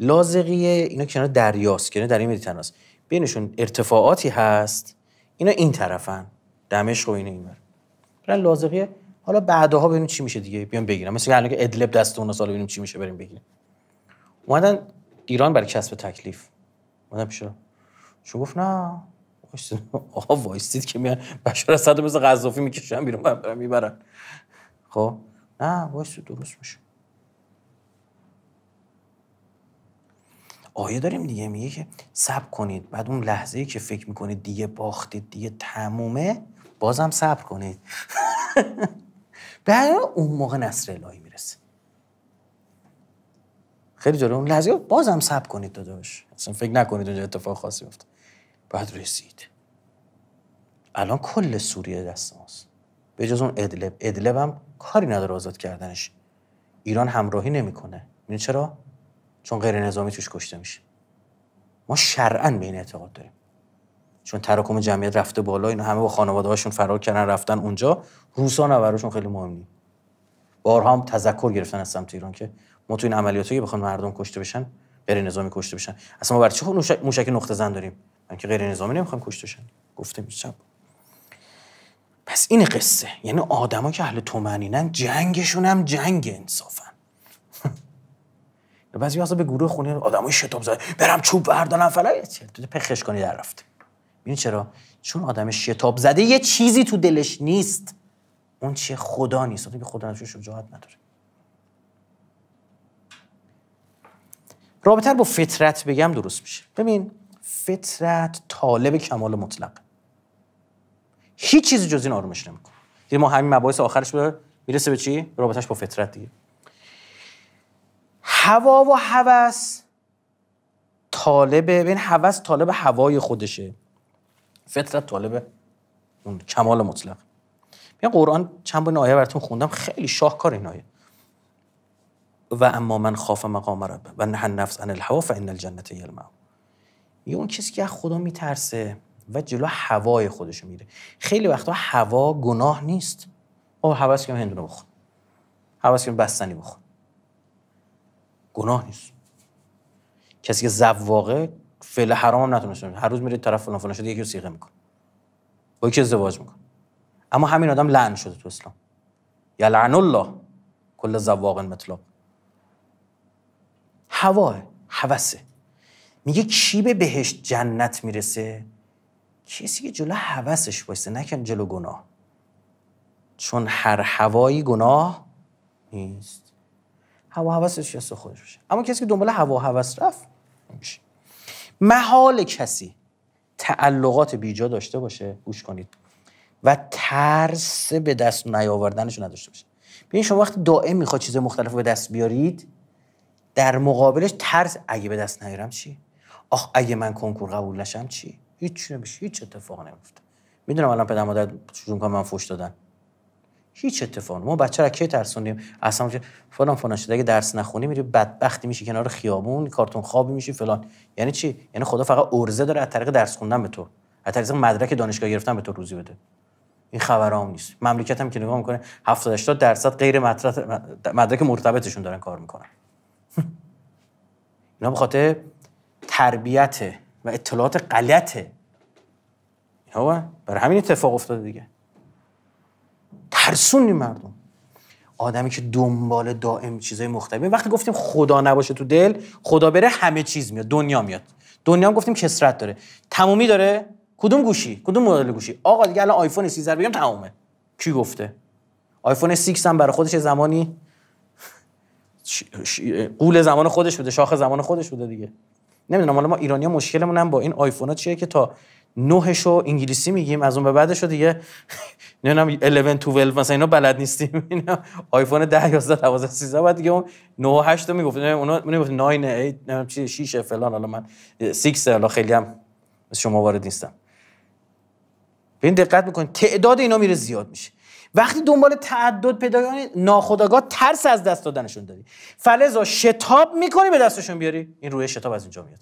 لازقیه اینا کنار دریاست کنار یعنی دریای مدیترانه است بینشون ارتفاعاتی هست اینا این طرفن دمشق و این اینور برن لازقیه حالا بعدها ببینیم چی میشه دیگه بیان بگیرم. مثل الان که ادلب دست اون سال ببینیم چی میشه بریم بگیریم اومدن ایران برای کسب تکلیف اومدن پیشا شو گفت نه آقا وایستید که میان بشار اسد مثل قذافی میکشن بیرون برم میبرن خب نه وایستید درست میشه آیه داریم دیگه میگه که صبر کنید بعد اون لحظه که فکر میکنید دیگه باختید دیگه تمومه بازم صبر کنید بعد اون موقع نصر الهی میرسه خیلی جالب اون لحظه بازم صبر کنید داداش اصلا فکر نکنید اونجا اتفاق خاصی افتاد بعد رسید الان کل سوریه دست ماست به جز اون ادلب ادلب هم کاری نداره آزاد کردنش ایران همراهی نمیکنه میدونی چرا چون غیر نظامی توش کشته میشه ما شرعا به این اعتقاد داریم چون تراکم جمعیت رفته بالا اینا همه با خانواده هاشون فرار کردن رفتن اونجا روسا نبرشون خیلی مهم بارها هم تذکر گرفتن از سمت ایران که ما تو این عملیاتی که بخوان مردم کشته بشن غیر نظامی کشته بشن اصلا ما برای چه موشک نقطه زن داریم من که غیر نظامی نمیخوام کشته بشن گفته میشم پس این قصه یعنی آدما که اهل تومنینن جنگشون هم جنگ انصافن بعضی وقتا به گروه خونی آدمای شتاب زده برم چوب بردارم تو پخش کنی در رفت ببین چرا چون آدم شتاب زده یه چیزی تو دلش نیست اون چیه خدا نیست اون که خدا نشه شجاعت نداره رابطه با فطرت بگم درست میشه ببین فطرت طالب کمال مطلق هیچ چیز جز این آرومش نمیکنه یعنی ما همین مباحث آخرش بره میرسه به چی رابطش با فطرت دیگه هوا و هوس طالب این هوس طالب هوای خودشه فطرت طالب اون کمال مطلق بیا قرآن چند بار آیه براتون خوندم خیلی شاهکار این آیه و اما من خاف مقام رب و نه نفس عن الهوا فان الجنه یه یه اون کسی که از خدا میترسه و جلو هوای خودشو میره خیلی وقتا هوا گناه نیست او هوس که هندونه بخور هوس که بستنی بخور گناه نیست کسی که زواقه فعل حرام هم هر روز میره طرف فلان فلان شده یکی رو سیغه میکنه با یکی ازدواج میکنه اما همین آدم لعن شده تو اسلام یا لعن الله کل زواق مطلق هوا هوسه میگه کی به بهشت جنت میرسه کسی که جلو هوسش نه نکن جلو گناه چون هر هوایی گناه نیست هوا هوسش یا خودش باشه اما کسی که دنبال هوا هوس رفت محال کسی تعلقات بیجا داشته باشه گوش کنید و ترس به دست نیاوردنش نداشته باشه ببین شما وقتی دائم میخواد چیز مختلف به دست بیارید در مقابلش ترس اگه به دست نیارم چی آخ اگه من کنکور قبول نشم چی هیچ نمیشه هیچ اتفاق نمیفته میدونم الان پدر مادر چون من فوش دادن هیچ اتفاق ما بچه را کی ترسوندیم اصلا فلان فلان شده اگه درس نخونی میری بدبختی میشی کنار خیابون کارتون خوابی میشی فلان یعنی چی یعنی خدا فقط ارزه داره از طریق درس خوندن به تو از طریق مدرک دانشگاه گرفتن به تو روزی بده این خبرام نیست مملکت هم که نگاه میکنه 70 80 درصد غیر مدرک مرتبطشون دارن کار میکنن اینا به خاطر تربیت و اطلاعات غلطه اینا برای همین اتفاق افتاده دیگه ترسونی مردم آدمی که دنبال دائم چیزای مختلفه وقتی گفتیم خدا نباشه تو دل خدا بره همه چیز میاد دنیا میاد دنیا هم گفتیم کسرت داره تمومی داره کدوم گوشی کدوم مدل گوشی آقا دیگه الان آیفون 13 بگم تمومه کی گفته آیفون 6 هم برای خودش زمانی قول زمان خودش بوده شاخ زمان خودش بوده دیگه نمیدونم حالا ما ایرانی ها مشکلمون هم با این آیفون ها چیه که تا نهش رو انگلیسی میگیم از اون به بعدش رو دیگه نمیدونم 11 12 مثلا اینا بلد نیستیم اینا آیفون 10 11 12 13 بعد دیگه اون 9 8 رو میگفت اونا میگفت 9 8 نمیدونم چی 6 فلان حالا من 6 حالا خیلی هم شما وارد نیستم ببین دقت میکنید تعداد اینا میره زیاد میشه وقتی دنبال تعدد پیدا کنی ترس از دست دادنشون داری فلزا شتاب میکنی به دستشون بیاری این روی شتاب از اینجا میاد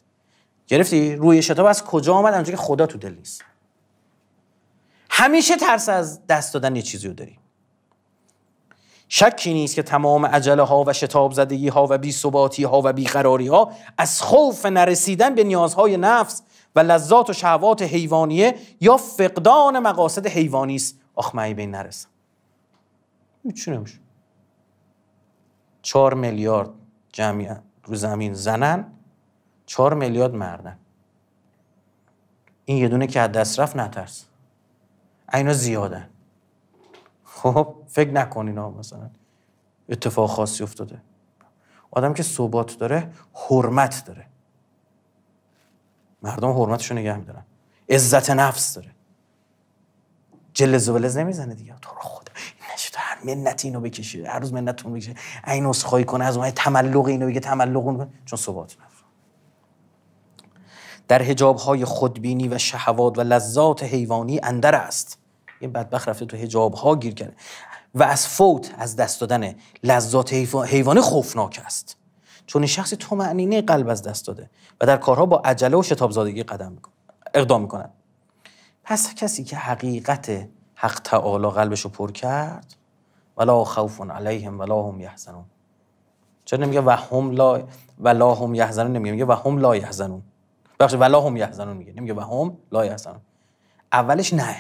گرفتی روی شتاب از کجا آمد اونجا که خدا تو دل نیست همیشه ترس از دست دادن یه چیزی رو داریم شکی نیست که تمام عجله ها و شتاب زدگی ها و بی ثباتی ها و بی قراری ها از خوف نرسیدن به نیازهای نفس و لذات و شهوات حیوانیه یا فقدان مقاصد حیوانی است آخ به بین نرسم هیچی نمیشه چهار میلیارد جمعیت رو زمین زنن چهار میلیارد مردن این یه دونه که از دست رفت نترس اینا زیاده خب فکر نکن اینا مثلا اتفاق خاصی افتاده آدم که ثبات داره حرمت داره مردم حرمتشو نگه میدارن عزت نفس داره جلز و بلز نمیزنه دیگه تو رو خدا نشد هر منت اینو بکشه هر روز منتون بکشه این اسخای کنه از اون تملق اینو بگه تملق اون چون ثبات نفس در های خودبینی و شهوات و لذات حیوانی اندر است یه بدبخت رفته تو ها گیر کرده و از فوت از دست دادن لذات حیوانی خوفناک است چون این شخصی تو معنینه قلب از دست داده و در کارها با عجله و شتابزادگی قدم اقدام میکنن پس کسی که حقیقت حق تعالی قلبش رو پر کرد ولا خوف علیهم ولا هم یحزنون چرا نمیگه و هم لا ولا هم یحزنون نمیگه و هم لا یحزنون بخش ولا هم یحزنون میگه نمیگه و هم لا یحزنون اولش نه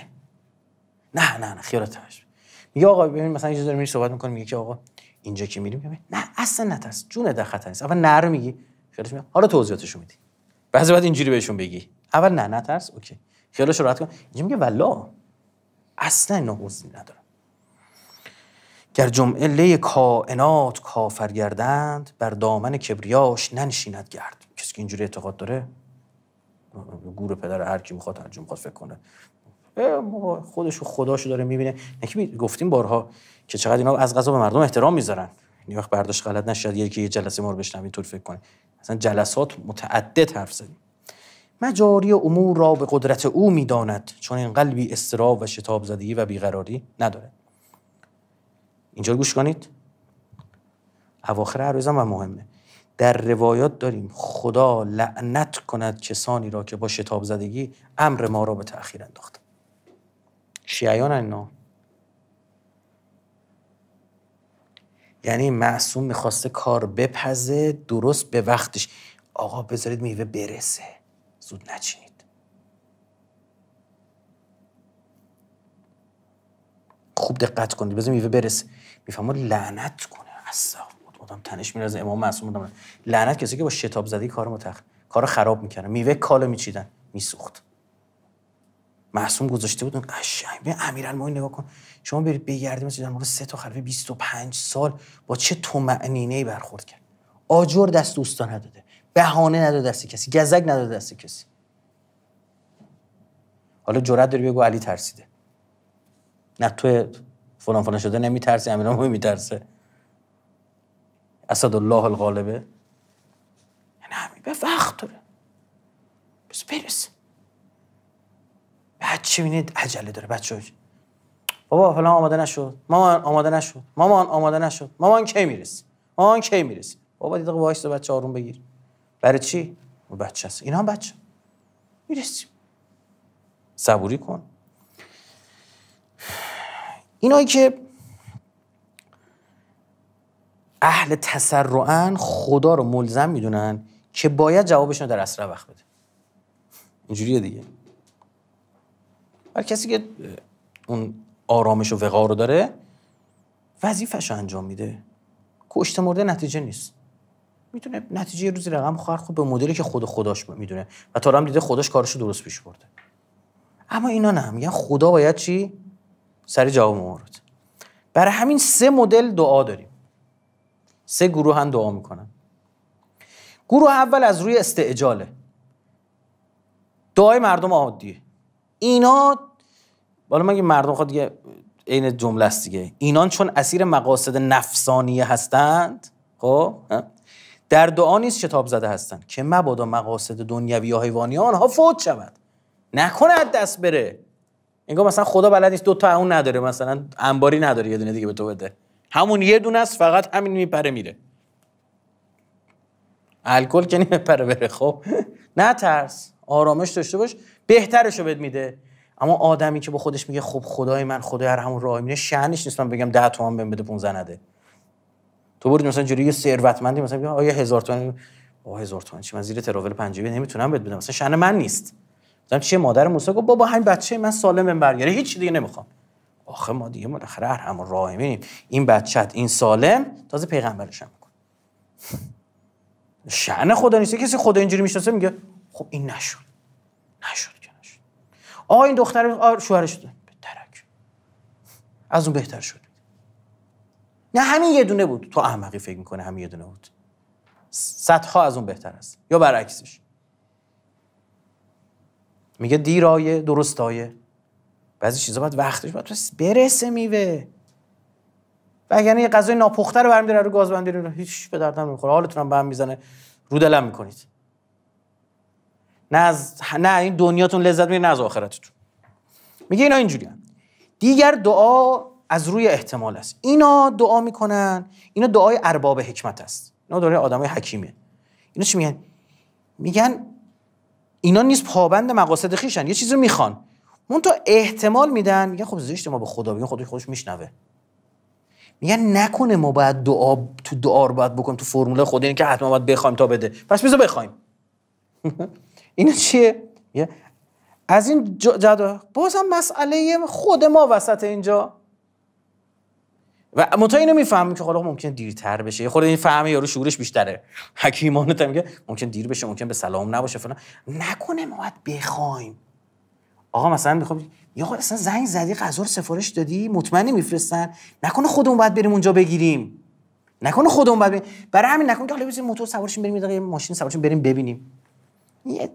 نه نه نه خیالت هاش میگه آقا ببین مثلا یه داره میری صحبت میکنه میگه که آقا اینجا که میریم نه اصلا نترس جون در خطر نیست اول نه رو میگی خیالش میگه حالا توضیحاتشو میدی بعضی وقت اینجوری بهشون بگی اول نه نترس اوکی خیالش راحت کن اینجا میگه ولا اصلا نقصی نداره گر لی کائنات کافر گردند بر دامن کبریاش ننشیند گرد کسی که اینجوری اعتقاد داره گور پدر هر کی میخواد هر میخواد فکر کنه خودش و خداشو داره میبینه نکی گفتیم بارها که چقدر اینا از غذا به مردم احترام میذارن این یعنی وقت برداشت غلط نشد یکی یه جلسه ما رو طور فکر کنه اصلا جلسات متعدد حرف زدیم مجاری امور را به قدرت او میداند چون این قلبی استراب و شتاب زدگی و بیقراری نداره اینجا گوش کنید اواخر عرضم و مهمه در روایات داریم خدا لعنت کند کسانی را که با شتاب زدگی امر ما را به تأخیر انداخت شیعیان اینا یعنی معصوم میخواسته کار بپزه درست به وقتش آقا بذارید میوه برسه زود نچینید خوب دقت کنید بذارید میوه برسه میفهمه لعنت کنه اصلا آدم تنش میرزه امام معصوم بودم لعنت کسی که با شتاب زدی کار متخ کارو خراب میکنه میوه کالو میچیدن میسوخت معصوم گذاشته بودن قشنگ به امیرالمومنین نگاه کن شما برید بگردیم مثلا سه تا خلیفه 25 سال با چه ای برخورد کرد آجر دست دوستان نداده بهانه نداده دست کسی گزگ نداده دست کسی حالا جرأت داری بگو علی ترسیده نه تو فلان فلان شده نمیترسی امیرالمومنین میترسه الله الغالبه یعنی همین به وقت داره بس برسه بچه بینید عجله داره بچه بابا فلان آماده نشد مامان آماده نشد مامان آماده نشد مامان کی میرسی مامان کی میرسی بابا دیگه وایس بچه آروم بگیر برای چی بچه است اینا هم بچه میرسیم صبوری کن اینایی که اهل تسرعن خدا رو ملزم میدونن که باید جوابشون در اسرع وقت بده اینجوریه دیگه هر کسی که اون آرامش و وقار رو داره وظیفش رو انجام میده کشته مرده نتیجه نیست میتونه نتیجه روزی رقم خواهر خود خب به مدلی که خود خداش میدونه و تا هم دیده خداش کارش رو درست پیش برده اما اینا نه میگن خدا باید چی سری جواب مورد برای همین سه مدل دعا داریم سه گروه هم دعا میکنن گروه اول از روی استعجاله دعای مردم عادیه اینا بالا مگه مردم خود دیگه عین جمله است دیگه اینان چون اسیر مقاصد نفسانیه هستند خب در دعا نیست شتاب زده هستند که مبادا مقاصد دنیوی یا حیوانی آنها فوت شود نکنه دست بره انگار مثلا خدا بلد نیست دو تا اون نداره مثلا انباری نداره یه دونه دیگه به تو بده همون یه دونه است فقط همین میپره میره الکل که نمیپره بره خب نه ترس آرامش داشته باش بهترشو بهت میده اما آدمی که با خودش میگه خب خدای من خدای هر همون راه میره شنش نیست من بگم ده تومن بهم بده 15 نده تو برید مثلا جوری ثروتمندی مثلا بگم آیا هزار تومن با هزار تومن چی من زیر تراول پنجابی نمیتونم بهت بدم مثلا شن من نیست مثلا چیه مادر موسی گفت بابا همین بچه من سالم برگره هیچ دیگه نمیخوام آخه ما دیگه بالاخره هم راهمینیم این بچت این سالم تازه پیغمبرش هم میکن شعن خدا نیست کسی خدا اینجوری میشناسه میگه خب این نشد نشد که نشد آقا این دختر شوهرش شده از اون بهتر شد نه همین یه دونه بود تو احمقی فکر میکنه همین یه دونه بود صدها از اون بهتر است یا برعکسش میگه دیرایه درستایه بعضی چیزا باید وقتش باید برسه میوه و اگر یه غذای ناپخته رو برمی‌داره رو گاز بندی هیچ به درد نمیخوره حالتون هم به هم میزنه رو دلم میکنید نه از نه این دنیاتون لذت میبرید نه از آخرتتون میگه اینا اینجوری هم. دیگر دعا از روی احتمال است اینا دعا میکنن اینا دعای ارباب حکمت است اینا دعای آدمای حکیمه اینا چی میگن میگن اینا نیست پابند مقاصد خیشن یه چیزی رو میخوان مون تو احتمال میدن میگن خب زشت ما به خدا بگیم خودش خودش میشنوه میگن نکنه ما باید دعا تو دعا رو باید بکنیم تو فرمول خود اینه یعنی که حتما باید بخوایم تا بده پس بزن بخوایم این چیه از این جدا بازم مسئله خود ما وسط اینجا و متا اینو میفهمیم که حالا خب ممکن دیرتر بشه یه خورده این فهمه یارو شعورش بیشتره حکیمانه تا میگه ممکن دیر بشه ممکن به سلام نباشه فلان نکنه ما باید بخوایم آقا مثلا میخوام یا اصلا زنگ زدی غذا رو سفارش دادی مطمئنی میفرستن نکنه خودمون باید بریم اونجا بگیریم نکنه خودمون باید بریم. برای همین نکنه که حالا موتور سوارش بریم یه ماشین سوارش بریم ببینیم یه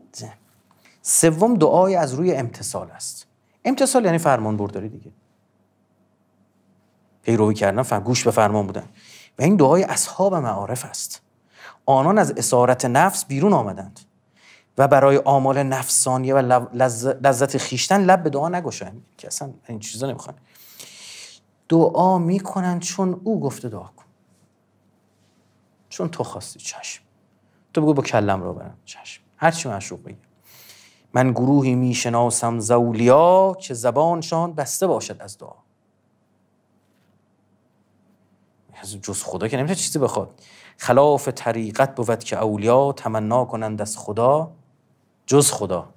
سوم دعای از روی امتصال است امتصال یعنی فرمان برداری دیگه پیروی کردن فهم گوش به فرمان بودن و این دعای اصحاب معارف است آنان از اسارت نفس بیرون آمدند و برای آمال نفسانیه و لذت خیشتن لب به دعا نگوشن که اصلا این چیزا نمیخوان دعا میکنن چون او گفته دعا کن چون تو خواستی چشم تو بگو با کلم رو برم چشم هرچی مشروب بگی من گروهی میشناسم زولیا که زبانشان بسته باشد از دعا جز خدا که نمیتونه چیزی بخواد خلاف طریقت بود که اولیا تمنا کنند از خدا جز خدا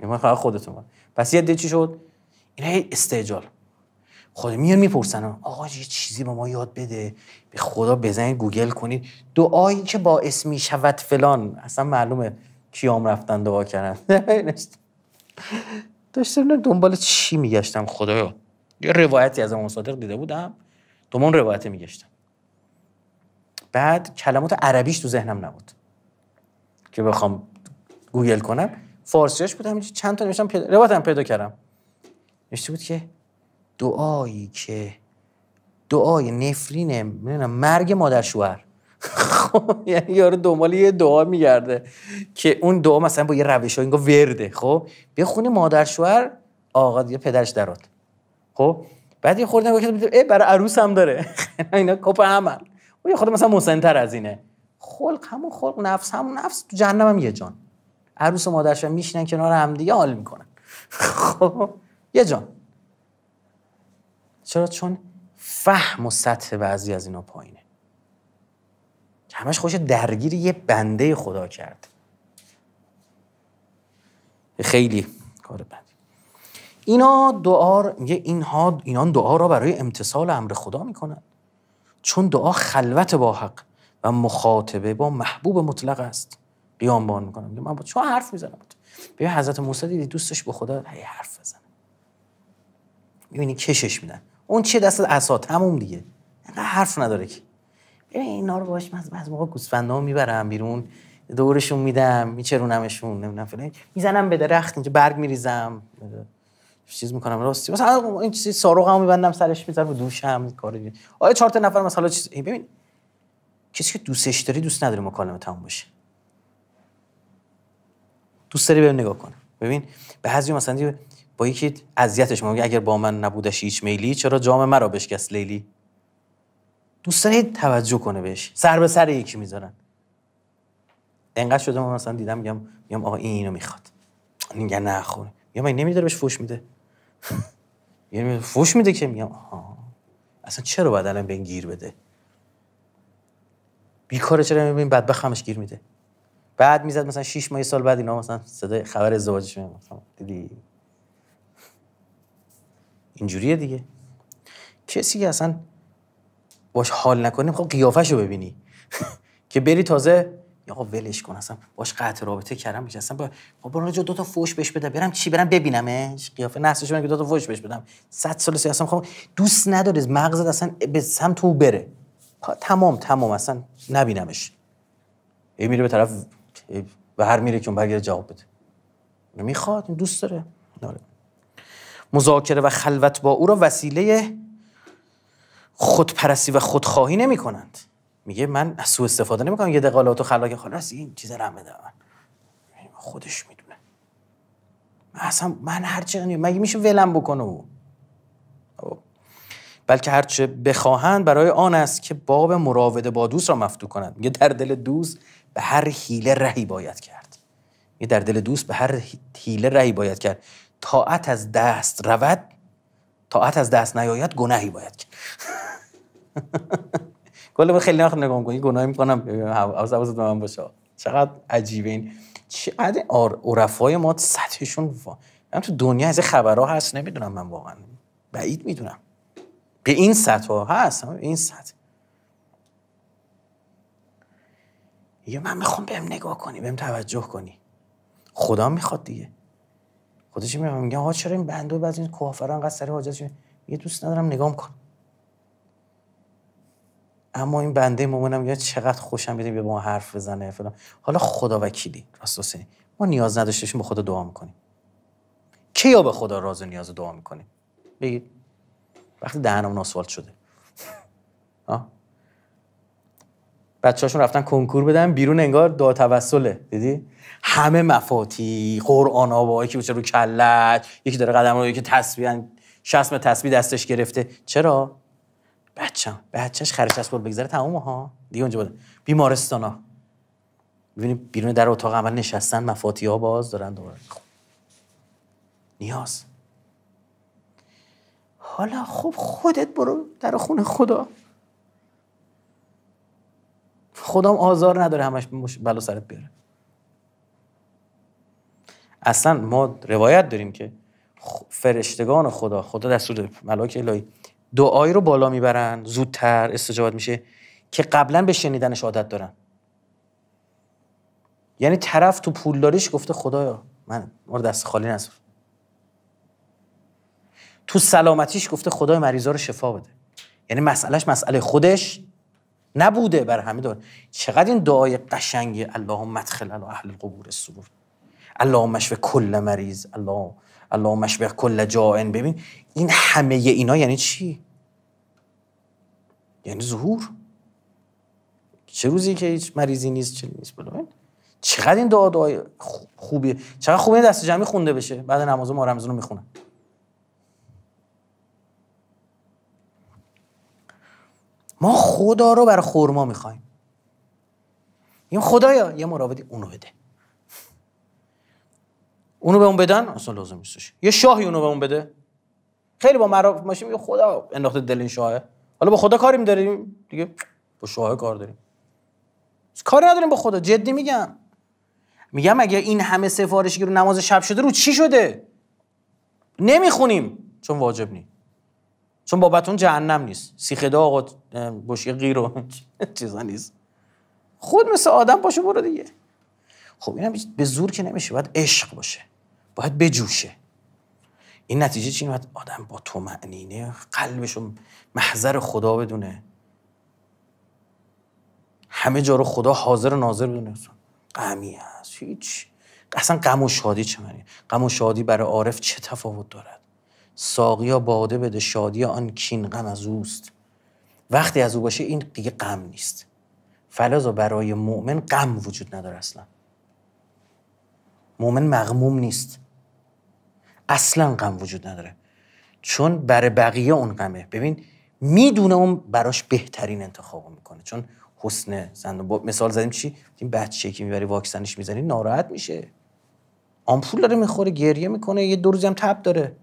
یعنی من فقط خودتون پس یه چی شد اینا استعجال خود میان میپرسن آقا یه چیزی به ما یاد بده به خدا بزنید گوگل کنید دعایی که باعث می شود فلان اصلا معلومه کیام رفتن دعا کردن داشتم دنبال چی میگشتم خدایا یه روایتی از امام صادق دیده بودم دنبال روایت میگشتم بعد کلمات عربیش تو ذهنم نبود که بخوام گوگل کنم فارسیش بود همینجوری چند تا نوشتم پیدا... هم پیدا کردم نوشته بود که دعایی که دعای نفرین مرگ مادر شوهر خب یعنی یارو دنبال یه دعا میگرده که اون دعا مثلا با یه روش ها اینگاه ورده خب خونه مادر شوهر آقا دیگه پدرش درات خب بعد یه خورده گفتم ای برای عروس هم داره اینا کپ همن اون یه خود مثلا مسنتر از اینه خلق همون خلق نفس همون نفس تو جهنم هم یه جان عروس و مادرش میشینن کنار همدیگه حال میکنن خب یه جان چرا چون فهم و سطح بعضی از اینا پایینه همش خوش درگیر یه بنده خدا کرد خیلی کار بد اینا دعا میگه اینها اینان دعا را برای امتصال امر خدا میکنن چون دعا خلوت با حق و مخاطبه با محبوب مطلق است قیام بان میکنم من با چون حرف میزنم ببین حضرت موسی دیدی دوستش به خدا هی حرف بزنه میبینی کشش میدن اون چه دست عصا تموم دیگه اینقدر حرف نداره که ببین اینا رو باش من از موقع گوسفندا میبرم بیرون دورشون میدم میچرونمشون نمیدونم فلان میزنم به درخت اینجا برگ میریزم چیز میکنم راستی مثلا این چیزی ساروغمو میبندم سرش میذارم دوشم کار آیا چهار تا نفر مثلا چیز ببین کسی که دوستش داری دوست نداره مکالمه تموم بشه دوست داری بهم نگاه کنه ببین به بعضی مثلا با یکی اذیتش میگه اگر با من نبودش هیچ میلی چرا جام مرا بشکست لیلی دوست داری توجه کنه بهش سر به سر یکی میذارن انقدر شده من مثلا دیدم میگم میگم آقا این اینو میخواد میگه نه خور میگم این نمیداره بهش فوش میده یعنی فوش میده که میگم آها اصلا چرا باید الان به این گیر بده بیکاره چرا میبین بدبخت گیر میده بعد میزد مثلا 6 ماه سال بعد اینا مثلا صدای خبر ازدواجش مثلا دیدی اینجوریه دیگه کسی که اصلا باش حال نکنیم خب قیافش رو ببینی که بری تازه یا خب ولش کن اصلا باش قطع رابطه کردم میشه اصلا با خب برو دو تا فوش بهش بدم برم چی برم ببینمش قیافه نحسش من که دو تا فوش بهش بدم 100 سال سی اصلا خب دوست نداره مغزت اصلا به سمت او بره تمام تمام اصلا نبینمش ای میره به طرف به هر میره که اون برگرده جواب بده میخواد این دوست داره داره. مذاکره و خلوت با او را وسیله خودپرستی و خودخواهی نمی کنند میگه من از سو استفاده نمی کنم یه دقالات و خلاق خلاص این چیز رو بده خودش میدونه من اصلا من هر نیم مگه میشه ولم بکنه او خب. بلکه هرچه بخواهند برای آن است که باب مراوده با دوست را مفتو کنند میگه در دل دوست به هر حیله رهی باید کرد یه در دل دوست به هر حیله رهی باید کرد طاعت از دست رود طاعت از دست نیاید گناهی باید کرد کل به خیلی وقت نگاه کنی گناهی میکنم از من باشه چقدر عجیبه این چقدر عرفای ما سطحشون من تو دنیا از خبرها هست نمیدونم من واقعا بعید میدونم به این سطح ها هست این سطح میگه من میخوام بهم نگاه کنی بهم توجه کنی خدا میخواد دیگه خودش میگه میگه ها چرا این بنده بعضی این کوافرا انقدر سری حاجتش یه دوست ندارم نگام کن اما این بنده مومنم میگه چقدر خوشم میاد به ما حرف بزنه فلان حالا خدا وکیلی راست حسینی ما نیاز باشیم به خدا دعا میکنیم یا به خدا راز نیاز دعا میکنیم بگید وقتی دهنمون ناسوال شده آه بچه‌هاشون رفتن کنکور بدن بیرون انگار دو توسله دیدی همه مفاتی قرآن ها یکی بچه رو کلت یکی داره قدم رو یکی تسبیح یعنی شسم تسبیح دستش گرفته چرا بچه بچهش خرج از پول بگذره تمام ها دیگه اونجا بود بله. بیمارستان ها بیرون در اتاق عمل نشستن مفاتی ها باز دارن دوباره خب. نیاز حالا خوب خودت برو در خونه خدا خدام آزار نداره همش بلا سرت بیاره اصلا ما روایت داریم که فرشتگان خدا خدا دستور ملاک الهی دعایی رو بالا میبرن زودتر استجابت میشه که قبلا به شنیدنش عادت دارن یعنی طرف تو پولداریش گفته خدایا من ما دست خالی نذار تو سلامتیش گفته خدای مریضا رو شفا بده یعنی مسئلهش مسئله خودش نبوده بر همه دار چقدر این دعای قشنگی اللهم مدخل اهل القبور السرور اللهم اشفه کل مریض اللهم اللهم اشفه کل جائن ببین این همه اینا یعنی چی یعنی ظهور چه روزی که هیچ مریضی نیست چه نیست بلوین چقدر این دعا دعای خوبیه چقدر خوبیه دست جمعی خونده بشه بعد نماز ما رمزون رو میخونن ما خدا رو بر خورما میخوایم این خدایا یه مراودی اونو بده اونو به اون بدن اصلا لازم نیستش یه شاهی اونو به اون بده خیلی با مراف ماشین خدا انداخته دل این شاهه حالا با خدا کاریم داریم دیگه با شاهه کار داریم کاری نداریم با خدا جدی میگم میگم اگه این همه سفارشی که رو نماز شب شده رو چی شده نمیخونیم چون واجب نیست چون بابتون جهنم نیست سیخ داغ و بشی غیر و چیزا نیست خود مثل آدم باشه برو دیگه خب اینم به زور که نمیشه باید عشق باشه باید بجوشه این نتیجه چی باید آدم با تو معنینه قلبش محضر خدا بدونه همه جا رو خدا حاضر و ناظر بدونه قمی هست هیچ اصلا غم و شادی چه معنی غم و شادی برای عارف چه تفاوت دارد ساقیا باده بده شادی آن کین غم از اوست وقتی از او باشه این دیگه غم نیست فلازا برای مؤمن غم وجود نداره اصلا مؤمن مغموم نیست اصلا غم وجود نداره چون بر بقیه اون غمه ببین میدونه اون براش بهترین انتخاب میکنه چون حسن زن مثال زدیم چی این بچه که میبری واکسنش میزنی ناراحت میشه آمپول داره میخوره گریه میکنه یه دو روزی هم تب داره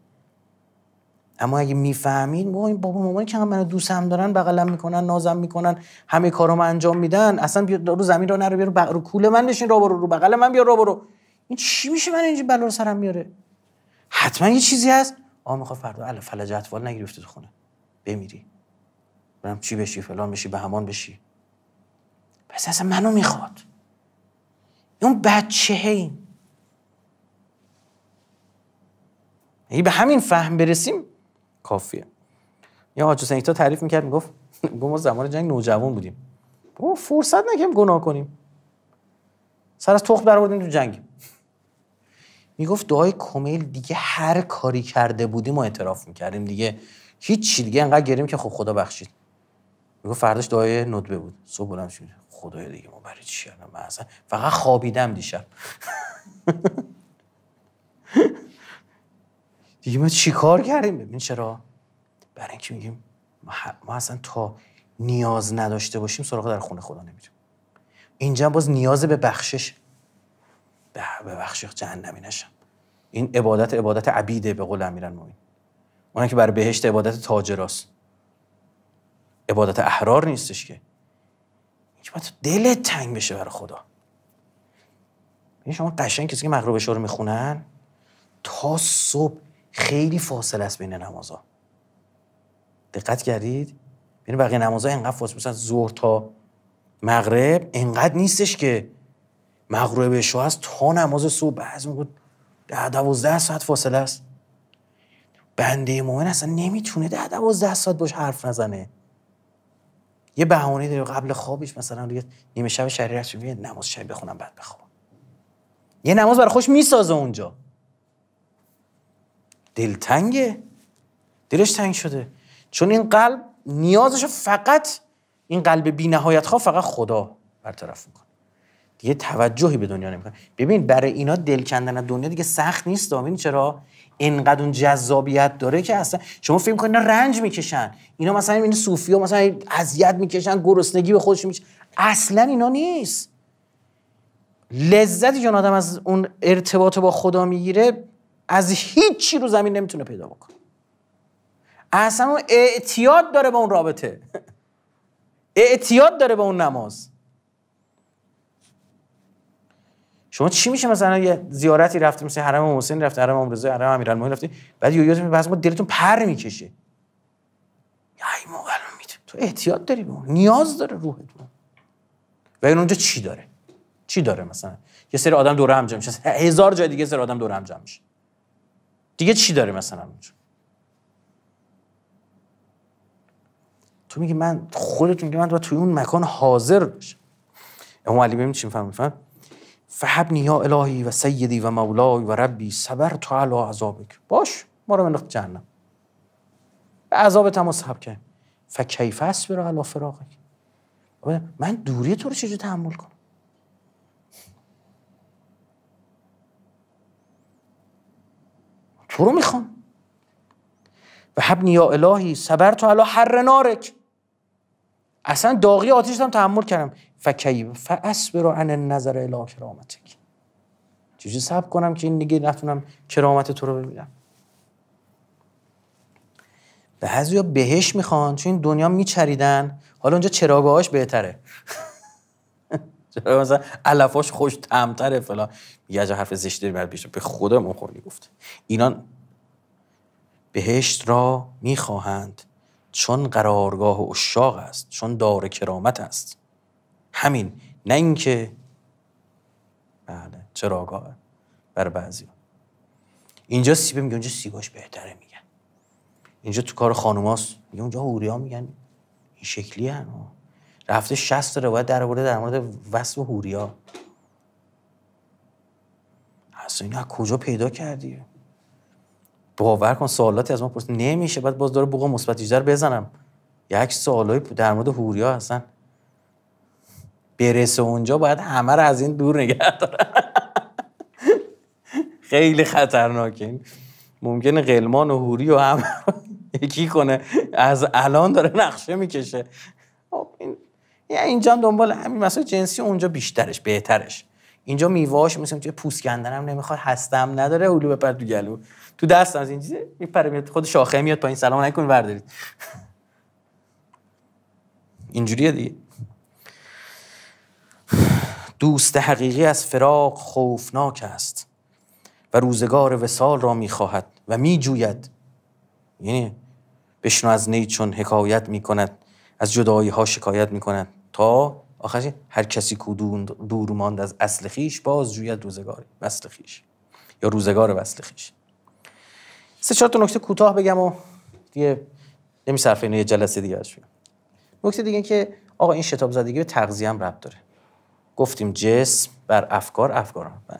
اما اگه میفهمین با این بابا مامانی که هم منو دوستم دارن بغلم میکنن نازم میکنن همه کارامو انجام میدن اصلا بیا رو زمین رو نرو بیا رو, بق... رو کوله من نشین رو برو رو بغل من بیا رو برو این چی میشه من اینجا بلا سرم میاره حتما یه چیزی هست آ میخواد فردا الا فلج اطفال نگرفته تو خونه بمیری برم چی بشی فلان بشی به همان بشی پس اصلا منو میخواد اون بچه این یعنی به همین فهم برسیم کافیه یا حاج حسین تعریف میکرد میگفت ما زمان جنگ نوجوان بودیم ما فرصت نکردیم گناه کنیم سر از تخب در تو جنگ میگفت دعای کمیل دیگه هر کاری کرده بودیم ما اعتراف میکردیم دیگه هیچ چی دیگه انقدر گریم که خب خدا بخشید میگفت فرداش دعای ندبه بود صبح بلند شد خدای دیگه ما برای چی فقط خوابیدم دیشب دیگه ما کار کردیم ببین چرا برای اینکه میگیم ما اصلا تا نیاز نداشته باشیم سراغ در خونه خدا نمیریم اینجا باز نیاز به بخشش به بخشش جهنمی نشم این عبادت عبادت عبیده به قول امیرالمومنین اون که بر بهشت عبادت تاجراست عبادت احرار نیستش که که باید دلت تنگ بشه برای خدا این شما قشنگ کسی که مغروب رو میخونن تا صبح خیلی فاصله است بین نمازها دقت کردید بین یعنی بقیه نمازها اینقدر فاصله مثلا ظهر تا مغرب اینقدر نیستش که مغرب شو هست تا نماز صبح از میگه ده دوازده ساعت فاصله است بنده مؤمن اصلا نمیتونه ده دوازده ساعت باش حرف نزنه یه بهانه داره قبل خوابش مثلا یه نیمه شب شریعت میگه نماز شب بخونم بعد بخوام یه نماز برای خوش میسازه اونجا دلتنگه دلش تنگ شده چون این قلب نیازش فقط این قلب بی نهایت خواه فقط خدا برطرف میکنه دیگه توجهی به دنیا نمیکنه ببین برای اینا دل کندن دنیا دیگه سخت نیست دامین چرا انقدر اون جذابیت داره که اصلا شما فکر کنید رنج میکشن اینا مثلا این صوفی ها مثلا اذیت میکشن گرسنگی به خودش میشه اصلا اینا نیست لذتی که آدم از اون ارتباط با خدا میگیره از هیچی رو زمین نمیتونه پیدا بکنه اصلا اعتیاد داره به اون رابطه اعتیاد داره به اون نماز شما چی میشه مثلا یه زیارتی رفتیم مثل حرم حسین رفتی حرم امام رضا حرم امیرالمومنین رفتیم بعد یه یادتون بعضی موقع دلتون پر میکشه ای موقع میده تو احتیاط داری به اون نیاز داره روحت و این اونجا چی داره چی داره مثلا یه سری آدم دور هم جمع میشه هزار جای دیگه سری آدم دور هم جمع میشه دیگه چی داره مثلا اونجا تو میگی من خودتون که من تو توی اون مکان حاضر بشم امام علی ببین چی میفهم میفهم فحبنی یا الهی و سیدی و مولای و ربی صبر تو علی عذابک باش ما رو انداخت جهنم به عذابت هم کرد کردیم فکیف اصبر علی من دوری تو رو چجوری تحمل کنم تو رو میخوام و حبنی یا الهی صبر تو علا حر نارک اصلا داغی آتیش هم تحمل کردم فکیب فاصبر عن النظر الی کرامتک چجوری صبر کنم که این دیگه نتونم کرامت تو رو ببینم بعضیا بهش میخوان چون این دنیا میچریدن حالا اونجا چراگاهاش بهتره مثلا علفاش خوش تمتره فلان یه جا حرف زشتی بعد بیشتر به خدا مخوری گفت اینان بهشت را میخواهند چون قرارگاه و اشاق است چون دار کرامت است همین نه اینکه بله چراگاه بر بعضی اینجا سیبه میگه اونجا سیباش بهتره میگن اینجا تو کار خانوماست میگه اونجا هوریا میگن این شکلی هن رفته 60 روایت در در مورد وصف هوریا اصلا اینو از کجا پیدا کردی باور کن سوالاتی از ما پرسید نمیشه بعد باز داره بوق مثبت 18 بزنم یک سالایی در مورد هوریا هستن برسه اونجا باید همه رو از این دور نگه داره خیلی خطرناکه یعنی ممکنه قلمان و هوری و همه یکی کنه از الان داره نقشه میکشه یا اینجا هم دنبال همین مسئله جنسی اونجا بیشترش بهترش اینجا میواش مثل توی پوست کندنم نمیخواد هستم نداره اولو بپر تو گلو تو دست از این چیزه میپره میاد خود شاخه میاد پایین سلام نکن بردارید اینجوریه دیگه دوست حقیقی از فراق خوفناک است و روزگار وسال را میخواهد و میجوید یعنی بشنو از نی چون حکایت میکند از جدایی ها شکایت میکنند تا آخرش هر کسی کدون دور ماند از اصل خیش باز جوید روزگار وصل خیش یا روزگار وصل خیش سه چهار تا نکته کوتاه بگم و دیگه صرف اینو یه جلسه دیگه بگم نکته دیگه که آقا این شتاب زدگی به تغذیه هم ربط داره گفتیم جسم بر افکار افکار بله.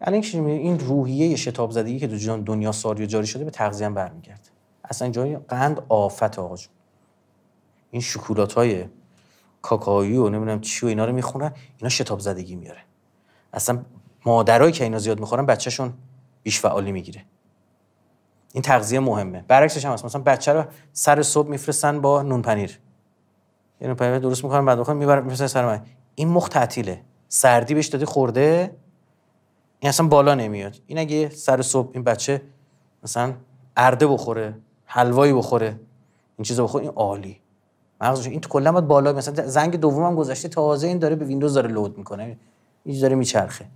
الان این روحیه شتاب زدگی که تو دنیا ساری و جاری شده به تغذیه هم برمیگرده اصلا جای قند آفت آقا این شکولات های کاکایی و نمیدونم چی و اینا رو میخونن اینا شتاب زدگی میاره اصلا مادرایی که اینا زیاد میخورن بچهشون بیش فعالی میگیره این تغذیه مهمه برعکسش هم هست مثلا بچه رو سر صبح میفرستن با نون پنیر یه نون درست میکنن بعد میخوان میبرن میفرستن سر من این مخ سردی بهش داده خورده این اصلا بالا نمیاد این اگه سر صبح این بچه مثلا ارده بخوره حلوایی بخوره این چیزا بخوره این عالی مغزش این تو کلا باید بالا مثلا زنگ دومم گذشته تازه این داره به ویندوز داره لود میکنه این داره میچرخه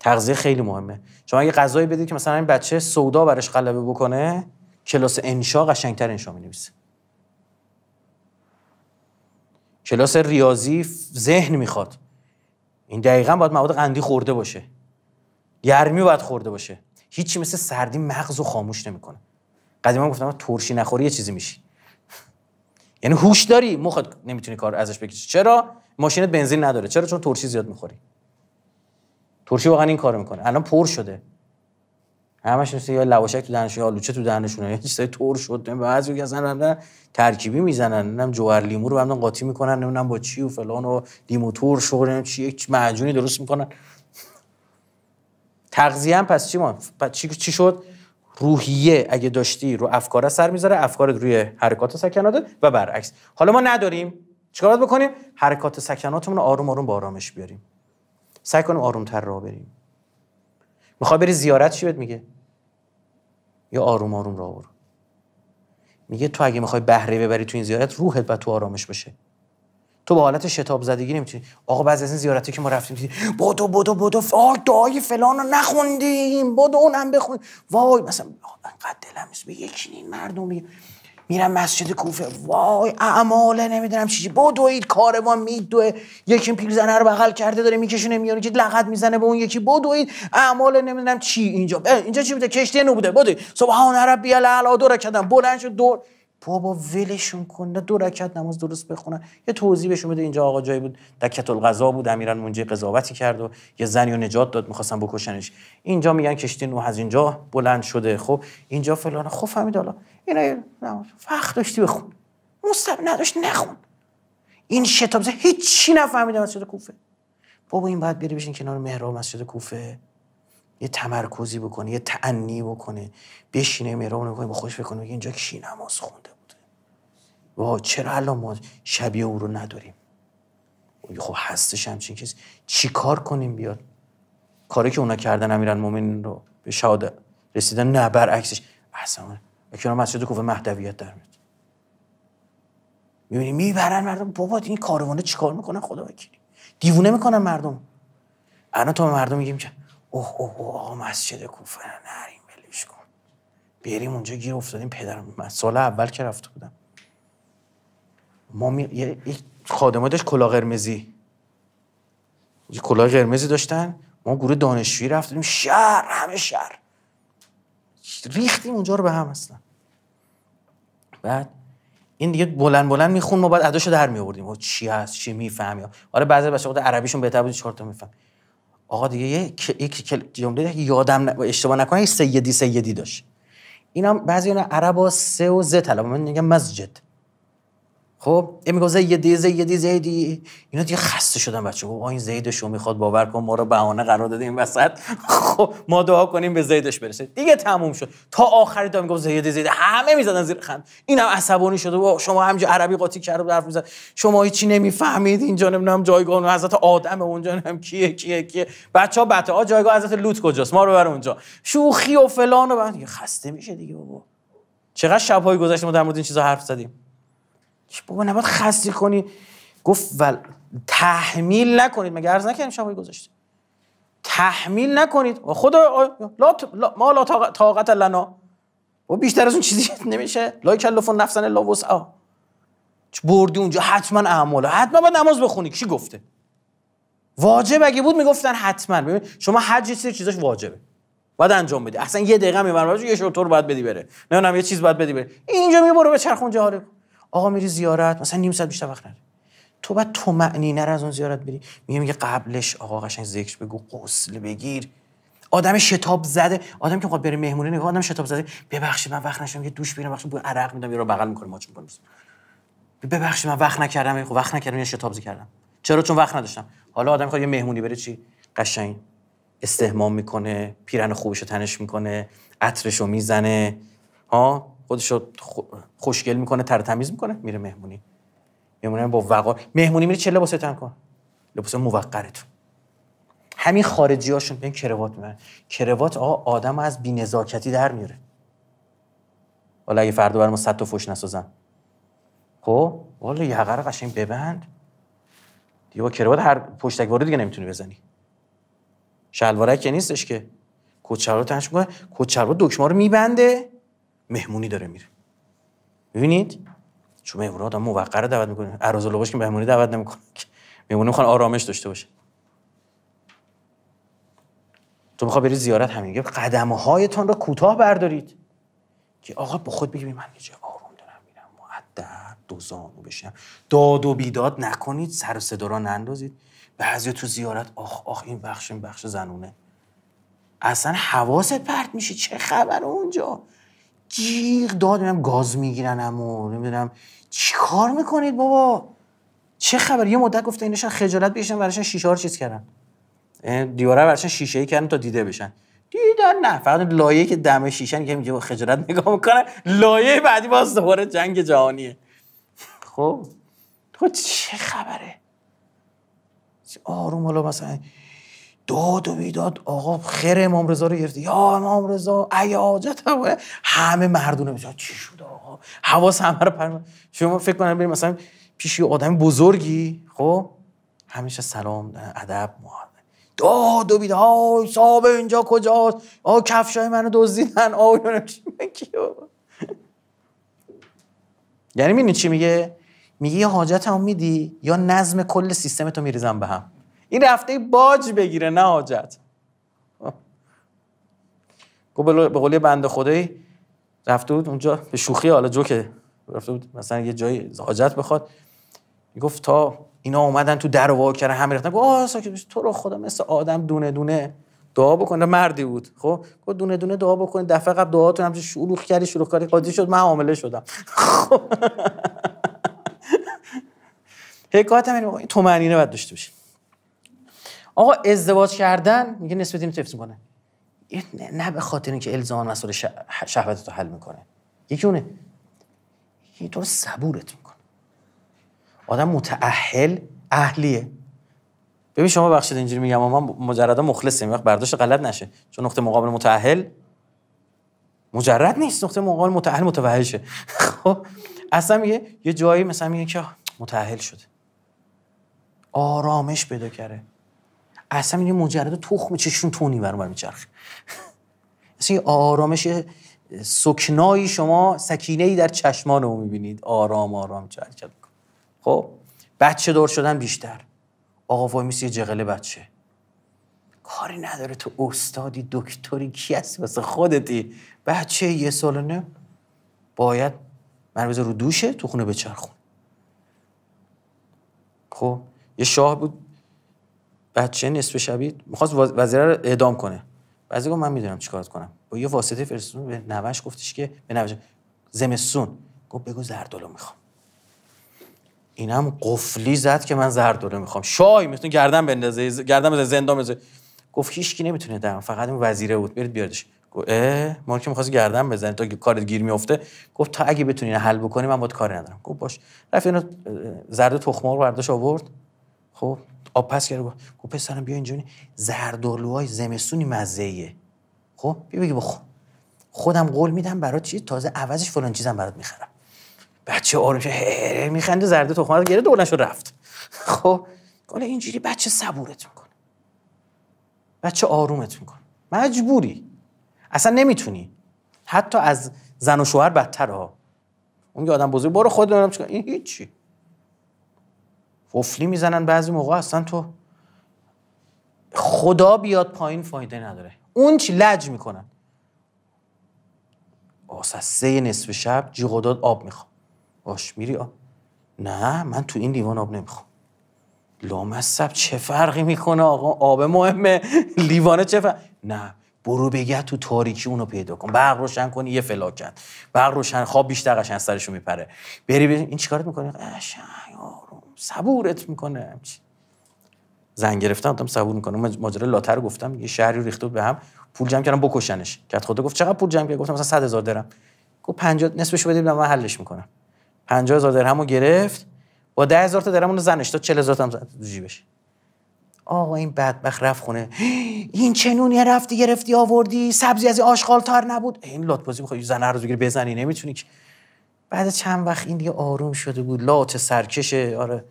تغذیه خیلی مهمه شما اگه غذایی بدید که مثلا این بچه سودا برش غلبه بکنه کلاس انشا قشنگتر انشا مینویسه کلاس ریاضی ذهن میخواد این دقیقا باید مواد قندی خورده باشه گرمی باید خورده باشه هیچی مثل سردی مغز و خاموش نمیکنه قدیما گفتم ترشی نخوری یه چیزی میشی یعنی هوش داری مخت نمیتونی کار ازش بکشی چرا ماشینت بنزین نداره چرا چون ترشی زیاد میخوری ترشی واقعا این کارو میکنه الان پر شده همش مثل یا لواشک تو دهنش یا لوچه تو دهنشونه یا چیزای تور شد بعضی وقتا اصلا ترکیبی میزنن هم جوهر لیمو رو همون قاطی میکنن نمیدونم با چی و فلان و لیمو تور چی یک معجونی درست میکنن تغذیه هم پس چی ما چی چی شد روحیه اگه داشتی رو افکار سر میذاره افکارت روی حرکات سکنات و برعکس حالا ما نداریم چیکار بکنیم حرکات سکناتمون رو آروم آروم با آرامش بیاریم سعی کنیم آرومتر راه بریم میخوای بری زیارت چی بهت میگه یا آروم آروم راه برو میگه تو اگه میخوای بهره ببری تو این زیارت روحت و تو آرامش بشه تو به حالت شتاب زدگی نمیتونی آقا بعض از این زیارتی که ما رفتیم دیدی بودو بودو بودو آ دعای فلان رو نخوندیم اون اونم بخون وای مثلا انقدر دلم نیست به یکی این مردم میرم مسجد کوفه وای اعماله نمیدونم چی بدوید کار ما میدوه یکی پیرزنه رو بغل کرده داره میکشونه میاره که لغت میزنه به اون یکی بدوید اعمال نمیدونم چی اینجا اینجا چی بوده کشتی نو بوده بدوید سبحان ربی الاعلی دور کردم بلند شد دور بابا ولشون کن دو رکعت نماز درست بخونن یه توضیح بهشون بده اینجا آقا جایی بود دکت القضا بود امیران اونجا قضاوتی کرد و یه زنی و نجات داد میخواستن بکشنش اینجا میگن کشتی نوح از اینجا بلند شده خب اینجا فلان خب فهمید حالا اینا وقت داشتی بخون مستم نداشت نخون این شتابزه هیچی نفهمیده مسجد کوفه بابا این بعد بری بشین کنار محراب مسجد کوفه یه تمرکزی بکنه یه تعنی بکنه بشینه مهراب نگاه با خوش بکنه اینجا کی نماز خونده و چرا الان ما شبیه او رو نداریم خب هستش همچین کسی چی کار کنیم بیاد کاری که اونا کردن امیران مومن رو به شهاده رسیدن نه برعکسش اصلا اکیانا مسجد کوفه مهدویت در میاد میبینی میبرن مردم بابا این کاروانه چیکار میکنن خدا وکیلی دیوونه میکنن مردم انا تو مردم میگیم که اوه اوه اوه آقا مسجد کوفه نریم بلیش کن بریم اونجا گیر افتادیم پدرم سال اول که رفته بودم ما می... یک خادمه داشت کلا قرمزی یه کلاه قرمزی داشتن ما گروه دانشجویی رفتیم شهر همه شهر ریختیم اونجا رو به هم اصلا بعد این دیگه بلند بلند میخون ما بعد اداشو در میآوردیم و چی هست چی میفهمی آره بعضی بچه خود عربیشون بهتر بود چهار تا میفهم آقا دیگه یک جمله یادم اشتباه نکنه سیدی سیدی داشت اینا بعضی اون عربا سه و ز ط من میگم مسجد خب این میگه زیدی زیدی زیدی اینا دیگه خسته شدن بچه خب این زیدش رو میخواد باور کن ما رو بهانه قرار داده این وسط خب ما دعا کنیم به زیدش برسه دیگه تموم شد تا آخری تا میگم زیدی زیدی همه میزدن زیر خند اینم عصبانی شده و شما همینجا عربی قاطی کرد حرف میزد شما چی نمیفهمید اینجا نمیدونم جایگاه حضرت آدم اونجا نمیدونم کیه کیه کیه بچا بتا جایگاه حضرت لوط کجاست ما رو بر اونجا شوخی و فلان و بعد خسته میشه دیگه بابا چقدر های گذشته ما در مورد این چیزا حرف زدیم بابا نباید خسته کنی گفت ول تحمیل نکنید مگه عرض نکردیم شبای گذاشته تحمیل نکنید و خدا لا, ت... لا... ما لا طاقت لنا و بیشتر از اون چیزی نمیشه لا کلف نفسن لا چه بردی اونجا حتما اعمال حتما باید نماز بخونی کی گفته واجب اگه بود میگفتن حتما ببین شما حج چیزش چیزاش واجبه باید انجام بدی اصلا یه دقیقه میبره یه شطور باید بدی بره نه یه چیز باید بدی بره اینجا میبره به چرخ اونجا آقا میری زیارت مثلا نیم ساعت بیشتر وقت نداری تو بعد تو معنی نر از اون زیارت بری میگه میگه قبلش آقا قشنگ ذکر بگو قسل بگیر آدم شتاب زده آدم که میخواد خب بره مهمونی نگاه آدم شتاب زده ببخشید من وقت نشم یه دوش بگیرم بخشه بو عرق میدم رو بغل میکنه ماچ میکنه ببخشید من وقت نکردم خب وقت نکردم یا کردم چرا چون وقت نداشتم حالا آدم میخواد یه مهمونی بره چی قشنگ استهمام میکنه پیرن خوبش تنش میکنه عطرشو میزنه ها خودش رو خوشگل میکنه تر تمیز میکنه میره مهمونی مهمونی با وقار مهمونی میره چه لباس تن کن لباس موقرتون همین خارجی هاشون این کروات میبرن کروات آقا آدم از نزاکتی در میره حالا اگه فردا ما 100 تا فش نسازن خب والا یه رو قشنگ ببند دیگه با کروات هر پشتکواره دیگه نمیتونی بزنی شلوارک که نیستش که رو تنش میکنه رو دکمه رو میبنده مهمونی داره میره ببینید چون مهمون آدم رو دعوت میکنه عروض باش که مهمونی دعوت نمیکنه مهمونی میخوان آرامش داشته باشه تو میخوای بری زیارت همین میگه قدم هایتان را کوتاه بردارید که آقا با خود بگی من اینجا آروم دارم میرم معدب دوزانو بشم داد و بیداد نکنید سر صدا را نندازید بعضی تو زیارت آخ آخ این بخش این بخش زنونه اصلا حواست پرت میشه چه خبر اونجا جیغ داد میرم گاز میگیرن و نمیدونم چی کار میکنید بابا چه خبر یه مدت گفته اینشان خجالت بیشن براشون شیشه ها چیز کردن دیواره براشون شیشه ای کردن تا دیده بشن دیدن نه فقط لایه که دم شیشن یعنی که میگه خجالت نگاه میکنن لایه بعدی باز دوباره جنگ جهانیه خب تو خب چه خبره آروم حالا مثلا داد و بیداد آقا خیر امام رضا رو گرفتی یا امام رضا ای حاجت همه مردونه میشه چی شد آقا حواس همه رو پرمه شما فکر کنم بریم مثلا پیش یه آدم بزرگی خب همیشه سلام ادب محبت داد و بیداد های صاحب اینجا کجاست آ کفشای منو دزدیدن آ یعنی میدونی چی میگه میگه یه حاجت هم میدی یا نظم کل سیستم تو میریزم به هم این رفته باج بگیره نه حاجت خب، به قولی بند خدایی رفته بود اونجا به شوخی حالا جوکه رفته بود مثلا یه جایی حاجت بخواد گفت تا اینا اومدن تو در و کردن همه رفتن گفت آه تو رو خدا مثل آدم دونه دونه دعا بکنه مردی بود خب گفت دونه دونه دعا بکنه دفعه قبل دعاتون همش شروع کردی شروع کردی قاضی شد من عامله شدم خب حکایت هم این تومنینه داشته آقا ازدواج کردن میگه نسبت دین تو کنه نه به خاطر اینکه الزام مسئول شهوت تو حل میکنه یکی اونه یکی تو صبورت میکنه آدم متعهل اهلیه ببین شما بخشید اینجوری میگم من مجردا مخلصیم وقت برداشت غلط نشه چون نقطه مقابل متعهل مجرد نیست نقطه مقابل متعهل متوحشه خب اصلا میگه یه جایی مثلا میگه که متعهل شده آرامش پیدا کرده اصلا این مجرد تخم چشون تونی برون میچرخه اصلا یه آرامش سکنایی شما سکینه ای در چشمان رو میبینید آرام آرام چرچل خب بچه دار شدن بیشتر آقا وای میسی جغله بچه کاری نداره تو استادی دکتری کی هستی واسه خودتی بچه یه نه باید مروز رو دوشه تو خونه بچرخون خب یه شاه بود بچه نصف شبی میخواست وزیره رو اعدام کنه بعضی گفت من میدونم چیکار کنم با یه واسطه فرستون به نوش گفتش که به نوش زمستون گفت بگو زردالو میخوام اینم قفلی زد که من زردالو میخوام شای میتونه گردن بندازه گردن بزنه زندان بزنه گفت هیچکی نمیتونه در فقط این وزیره بود برید بیاردش گفت ا ما که گردن بزنی تا کارت گیر میفته گفت تا اگه بتونین حل بکنی من بود کاری ندارم گفت باش رفت اینو زرد تخمار برداشت آورد خب آب پس کرد گفت پسرم بیا اینجوری زردالوهای زمستونی مزه‌ایه خب بیا بگی خودم قول میدم برات چی تازه عوضش فلان چیزم برات میخرم بچه آروم شد میخنده زرد تو گرفت گره شد رفت خب حالا اینجوری بچه صبورت میکنه بچه آرومت میکنه مجبوری اصلا نمیتونی حتی از زن و شوهر بدتر ها اون آدم بزرگ برو خود دارم چیکار این هیچی قفلی میزنن بعضی موقع اصلا تو خدا بیاد پایین فایده نداره اون چی لج میکنن آس از سه نصف شب جیغداد آب میخوام باش میری آب نه من تو این لیوان آب نمیخوام لامصب چه فرقی میکنه آقا آب مهمه لیوانه چه فرق نه برو بگه تو تاریکی اونو پیدا کن برق روشن کنی یه فلاکت برق روشن خواب بیشتر قشنگ سرشو میپره بری بری این چیکارت میکنی قشنگ صبورت میکنه همچی زنگ گرفتم آدم صبور میکنه ماجرا لاتر گفتم یه شهری ریخته به هم پول جمع کردم بکشنش کرد خدا گفت چقدر پول جمع کردی گفتم مثلا 100 هزار درم گفت 50 نصفش بدید من حلش میکنم 50 هزار درمو گرفت با 10 هزار تا درمون زنش تا 40 هزار تا هم زد جیبش آقا این بدبخت رفت خونه این چنونی رفتی گرفتی آوردی سبزی از آشغال تار نبود این لات بازی میخوای زن بگیری بزنی نمیتونی که بعد چند وقت این دیگه آروم شده بود لات سرکشه آره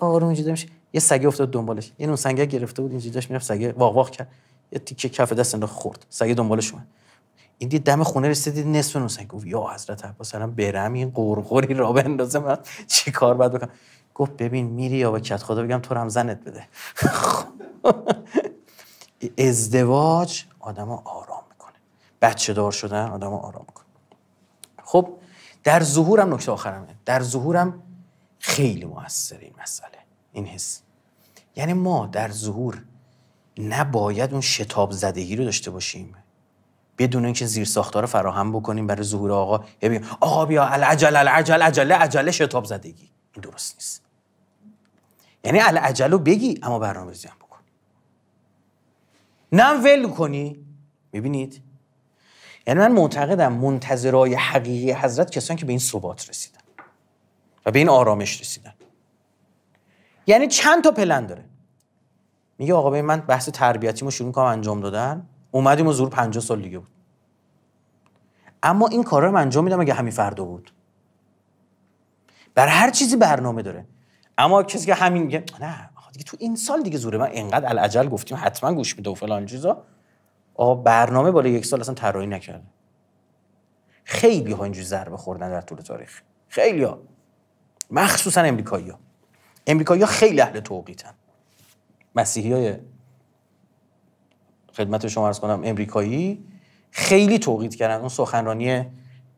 آروم شده میشه یه سگه افتاد دنبالش یه اون سنگه گرفته بود این داشت میرفت سگه واق واق کرد یه تیکه کف دست انداخت خورد سگه دنبالش اومد این دید دم خونه رسید نصف نون سنگ گفت یا حضرت عباس الان برم این قورقوری را بندازه من چی کار باید بکنم گفت ببین میری یا به کت خدا بگم تو هم زنت بده ازدواج آدمو آرام میکنه بچه دار شدن آدمو آرام میکنه خب در ظهورم نکته آخرمه در ظهورم خیلی موثر این مسئله این حس یعنی ما در ظهور نباید اون شتاب زدگی رو داشته باشیم بدون اینکه زیر ساختار رو فراهم بکنیم برای ظهور آقا یا آقا بیا العجل العجل عجله عجله شتاب زدگی این درست نیست یعنی العجل رو بگی اما برنامه‌ریزی هم بکن نه ول کنی میبینید یعنی من معتقدم منتظرای حقیقی حضرت کسانی که به این ثبات رسیدن و به این آرامش رسیدن یعنی چند تا پلن داره میگه آقا من بحث تربیتیمو شروع میکنم انجام دادن اومدیم و زور 50 سال دیگه بود اما این کار رو انجام میدم اگه همین فردا بود بر هر چیزی برنامه داره اما کسی که همین نه دیگه تو این سال دیگه زوره من انقدر العجل گفتیم حتما گوش میده و فلان چیزا آقا برنامه بالا یک سال اصلا طراحی نکرده خیلی ها اینجوری ضربه خوردن در طول تاریخ خیلی ها مخصوصا امریکایی ها امریکایی ها خیلی اهل توقیتن مسیحی های خدمت شما ارز کنم امریکایی خیلی توقیت کردن اون سخنرانی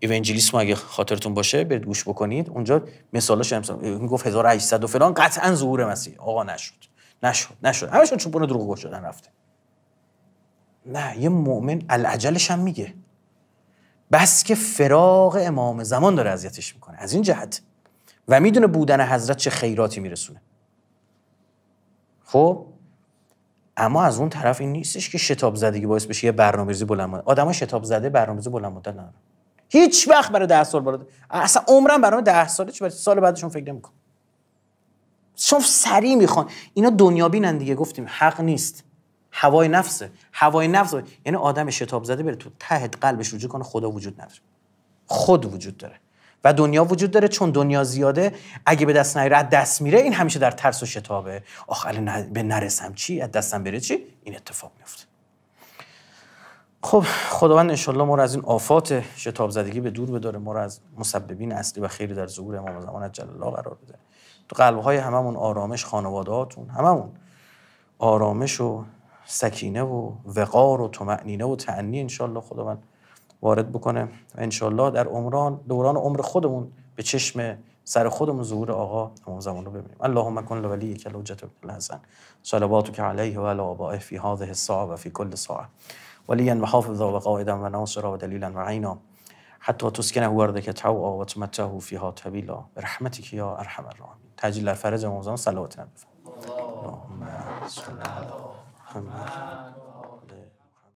ایونجلیسم اگه خاطرتون باشه برید گوش بکنید اونجا مثالاش هم گفت 1800 و فلان قطعا ظهور مسیح آقا نشد نشد نشد همشون چون دروغ شدن رفته نه یه مؤمن العجلش هم میگه بس که فراغ امام زمان داره اذیتش میکنه از این جهت و میدونه بودن حضرت چه خیراتی میرسونه خب اما از اون طرف این نیستش که شتاب زدگی باعث بشه یه برنامه‌ریزی بلند مدت ها شتاب زده برنامه‌ریزی بلند مدت ندارن هیچ وقت برای ده سال برای اصلا عمرم برای ده ساله چه برای سال بعدشون فکر نمیکن چون سریع میخوان اینا دنیا دیگه گفتیم حق نیست هوای نفسه هوای نفس یعنی آدم شتاب زده بره تو ته قلبش رجوع کنه خدا وجود نداره خود وجود داره و دنیا وجود داره چون دنیا زیاده اگه به دست نیاره دست میره این همیشه در ترس و شتابه آخ الان به نرسم چی از دستم بره چی این اتفاق میفته خب خداوند انشالله ما رو از این آفات شتاب زدگی به دور بداره ما رو از مسببین اصلی و خیری در ظهور امام زمان جل الله قرار بده تو های هممون آرامش هاتون هممون آرامش و سکینه و وقار و تمعنینه و تعنی انشالله خداوند وارد بکنه و انشالله در عمران دوران عمر خودمون به چشم سر خودمون ظهور آقا امام زمان رو ببینیم اللهم کن لولی که لوجت ابن الحسن صلواتک علیه و علی آبائه فی هذه الساعه و فی کل ساعه ولیا و حافظا و قائدا و ناصرا و دلیلا و عینا حتی تسکنه وردک توعا و تمتعه فیها طویلا برحمتک یا ارحم الراحمین تجلیل فرج امام زمان صلوات الله اللهم 好吗？